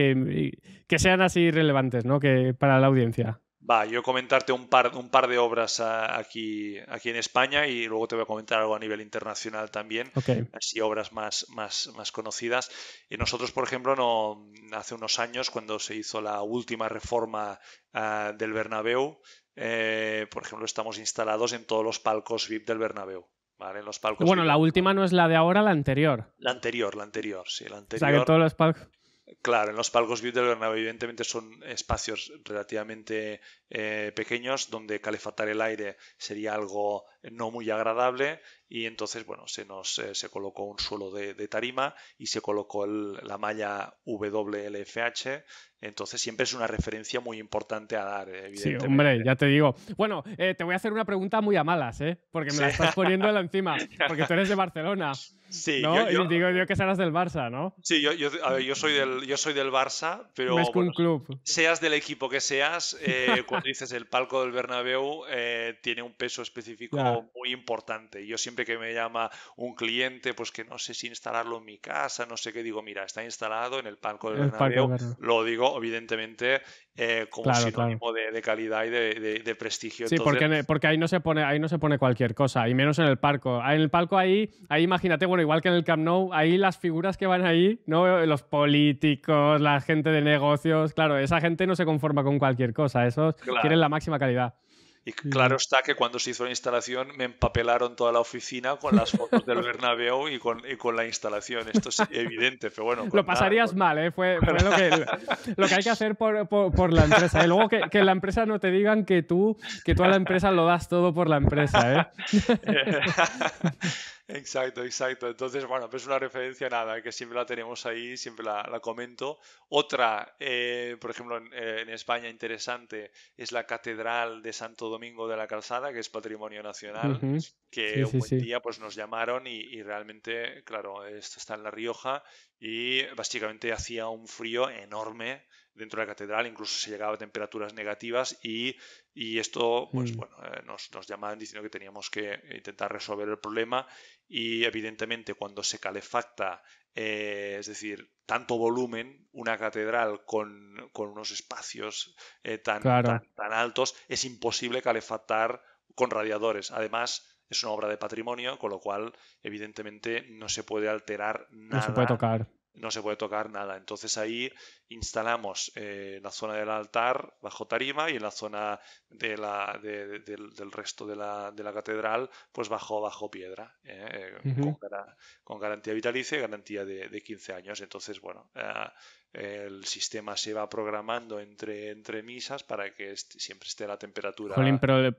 A: que sean así relevantes, ¿no? Que para la audiencia.
B: Va, yo comentarte un par, un par de obras aquí, aquí en España y luego te voy a comentar algo a nivel internacional también, así obras más, más, más conocidas. Y nosotros, por ejemplo, no, hace unos años, cuando se hizo la última reforma ah, del Bernabéu, eh, por ejemplo, estamos instalados en todos los palcos VIP del Bernabéu. Vale, los palcos bueno, la
A: última no es la de ahora, la anterior.
B: La anterior, la anterior, sí, la anterior. O todos los palcos... Claro, en los palcos VIP evidentemente son espacios relativamente eh, pequeños donde calefatar el aire sería algo eh, no muy agradable y entonces bueno se nos eh, se colocó un suelo de, tarima y se colocó la malla WLFH entonces siempre es una referencia muy importante a dar
A: eh, evidentemente. sí hombre ya te digo bueno te voy a hacer una pregunta muy a malas eh porque me la estás poniendo encima porque tú eres de Barcelona sí yo, digo yo que serás del Barça no sí
B: yo, soy del yo soy del Barça pero un club. seas del equipo que seas cuando dices el palco del Bernabéu tiene un peso específico muy importante. Yo siempre que me llama un cliente, pues que no sé si instalarlo en mi casa, no sé qué, digo, mira, está instalado en el palco del Bernabéu. lo digo, evidentemente, eh, como sinónimo De, calidad y de, prestigio. Sí, porque,
A: ahí, no se pone, ahí no se pone cualquier cosa, y menos en el palco ah, En el palco ahí, ahí imagínate, bueno, igual que en el Camp Nou, ahí las figuras que van ahí, ¿no? los políticos, la gente de negocios, claro, esa gente no se conforma con cualquier cosa, esos quieren la máxima calidad. Y claro
B: está que cuando se hizo la instalación me empapelaron toda la oficina con las fotos del Bernabéu y con, la instalación. Esto es evidente, pero bueno. Lo pasarías
A: mal, ¿eh? Fue, lo, que, hay que hacer por, la empresa. Y luego que, que, la empresa no te digan que tú, que tú a la empresa lo das todo por la empresa, ¿eh? eh
B: Exacto, exacto. Entonces, bueno, pues una referencia nada, que siempre la tenemos ahí, siempre la, comento. Otra, eh, por ejemplo, eh, en, España interesante, es la Catedral de Santo Domingo de la Calzada, que es Patrimonio Nacional, que un buen día pues nos llamaron y, y, realmente, claro, esto está en La Rioja y básicamente hacía un frío enorme dentro de la catedral, incluso se llegaba a temperaturas negativas y, esto pues, mm. bueno, eh, nos, llamaban diciendo que teníamos que intentar resolver el problema y evidentemente cuando se calefacta, eh, es decir, tanto volumen, una catedral con, unos espacios eh, tan, tan altos, es imposible calefactar con radiadores. Además, es una obra de patrimonio, con lo cual, evidentemente, no se puede alterar
A: nada. No se puede tocar
B: no se puede tocar nada. Entonces ahí instalamos en eh, la zona del altar bajo tarima y en la zona de la, del, resto de la, catedral pues bajo, bajo piedra, ¿eh? Eh, con, garantía vitalicia y garantía de, 15 años. Entonces, bueno, el sistema se va programando entre, entre misas para que
A: siempre esté la temperatura.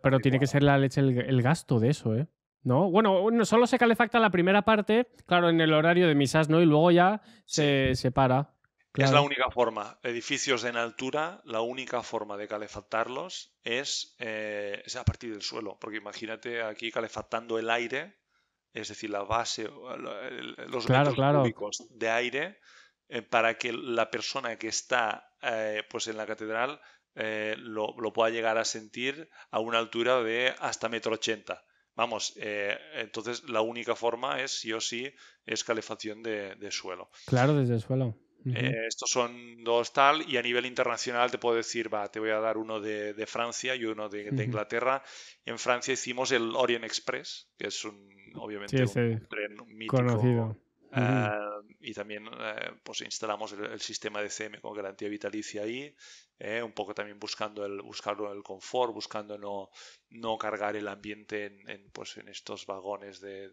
A: pero, tiene que ser la leche el gasto de eso, ¿eh? ¿No? Bueno, solo se calefacta la primera parte, claro, en el horario de misas, ¿no? Y luego ya se, separa. para. Es la única
B: forma. Edificios en altura, la única forma de calefactarlos es, eh, es a partir del suelo. Porque imagínate aquí calefactando el aire, es decir, la base, los claro, de aire, eh, para que la persona que está eh, pues en la catedral lo, lo, pueda llegar a sentir a una altura de hasta metro ochenta. Vamos, eh, entonces la única forma es sí o sí es calefacción de, suelo.
A: Claro, desde suelo. Eh,
B: estos son dos tal y a nivel internacional te puedo decir, va, te voy a dar uno de, Francia y uno de, Inglaterra. En Francia hicimos el Orient Express, que es un, obviamente, un tren mítico. Conocido. Ah, y también eh, pues instalamos el, sistema de CM con garantía vitalicia ahí, eh, un poco también buscando el, buscarlo el confort, buscando no, no cargar el ambiente en, pues en estos vagones de,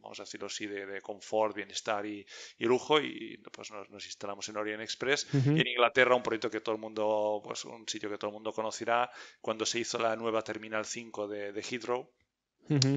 B: vamos a decirlo así, de, confort, bienestar y, y, lujo y pues nos, instalamos en Orient Express en Inglaterra un proyecto que todo el mundo, pues un sitio que todo el mundo conocerá cuando se hizo la nueva Terminal 5 de Heathrow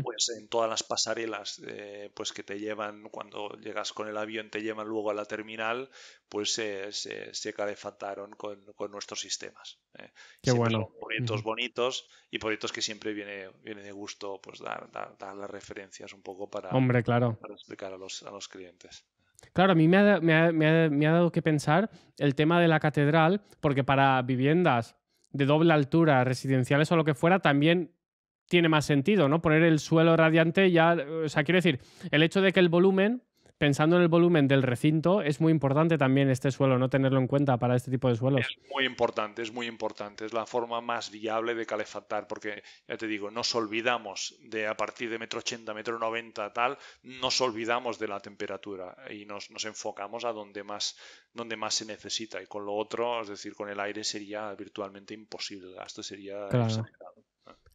B: pues en todas las pasarelas eh, pues que te llevan, cuando llegas con el avión, te llevan luego a la terminal, pues se, se, calefataron con, con nuestros sistemas. Eh. Qué bueno. Son proyectos bonitos y proyectos que siempre viene, viene de gusto pues dar, dar, las referencias un poco para, Hombre, claro. para explicar a los, clientes.
A: Claro, a mí me me ha, dado que pensar el tema de la catedral, porque para viviendas de doble altura, residenciales o lo que fuera, también tiene más sentido, ¿no? Poner el suelo radiante ya, o sea, quiero decir, el hecho de que el volumen, pensando en el volumen del recinto, es muy importante también este suelo, no tenerlo en cuenta para este tipo de suelos. Es
B: muy importante, es muy importante, es la forma más viable de calefactar, porque ya te digo, nos olvidamos de a partir de metro ochenta, metro noventa, tal, nos olvidamos de la temperatura y nos, nos enfocamos a donde más, donde más se necesita y con lo otro, es decir, con el aire sería virtualmente imposible, Esto sería exagerado.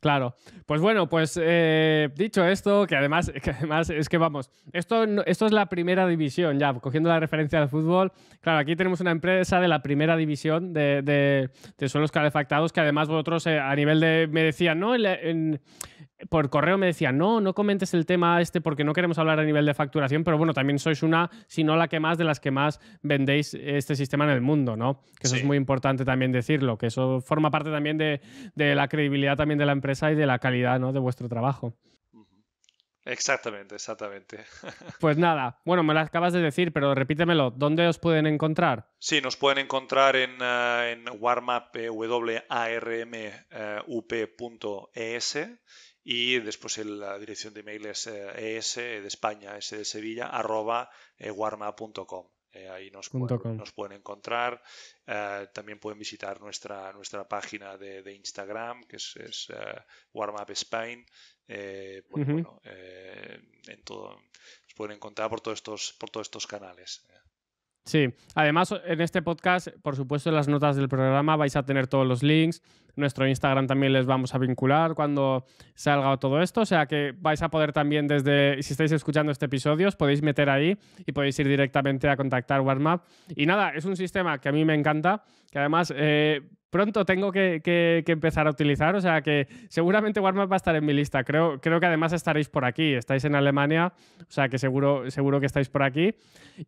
A: Claro. Pues bueno, pues eh, dicho esto, que además, que además es que vamos, esto, esto es la primera división, ya, cogiendo la referencia del fútbol. Claro, aquí tenemos una empresa de la primera división de, de, de suelos calefactados, que además vosotros eh, a nivel de. me decían, ¿no? por correo me decían, no, no comentes el tema este porque no queremos hablar a nivel de facturación, pero bueno, también sois una, si no la que más, de las que más vendéis este sistema en el mundo, ¿no? Que eso es muy importante también decirlo, que eso forma parte también de, la credibilidad también de la empresa y de la calidad, ¿no? De vuestro trabajo.
B: Exactamente, exactamente.
A: Pues nada, bueno, me lo acabas de decir, pero repítemelo, ¿dónde os pueden encontrar?
B: Sí, nos pueden encontrar en, uh, en warmup.es eh, y después la dirección de email es eh, es eh, de España, es de Sevilla, arroba eh, warmup.com, ahí nos, pueden, encontrar. también pueden visitar nuestra, nuestra página de, Instagram, que es, es Spain. Pues en todo, nos pueden encontrar por todos estos, por todos estos canales.
A: Sí, además en este podcast, por supuesto, en las notas del programa vais a tener todos los links, nuestro Instagram también les vamos a vincular cuando salga todo esto. O sea que vais a poder también desde, si estáis escuchando este episodio, os podéis meter ahí y podéis ir directamente a contactar Warmup, Y nada, es un sistema que a mí me encanta, que además... Eh, pronto tengo que, empezar a utilizar. O sea que seguramente Warmup va a estar en mi lista. Creo, creo que además estaréis por aquí. Estáis en Alemania. O sea que seguro, seguro que estáis por aquí.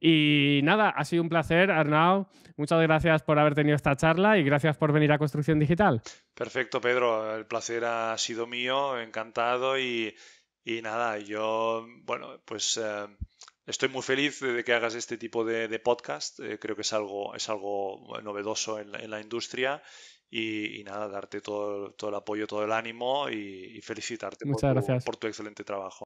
A: Y nada, ha sido un placer, Arnau. Muchas gracias por haber tenido esta charla y gracias por venir a Construcción Digital.
B: Perfecto, Pedro. El placer ha sido mío, encantado y, nada, yo, bueno, pues eh, estoy muy feliz de que hagas este tipo de, podcast. Eh, creo que es algo, es algo novedoso en, la industria y, nada, darte todo, todo el apoyo, todo el ánimo y, felicitarte por tu excelente trabajo.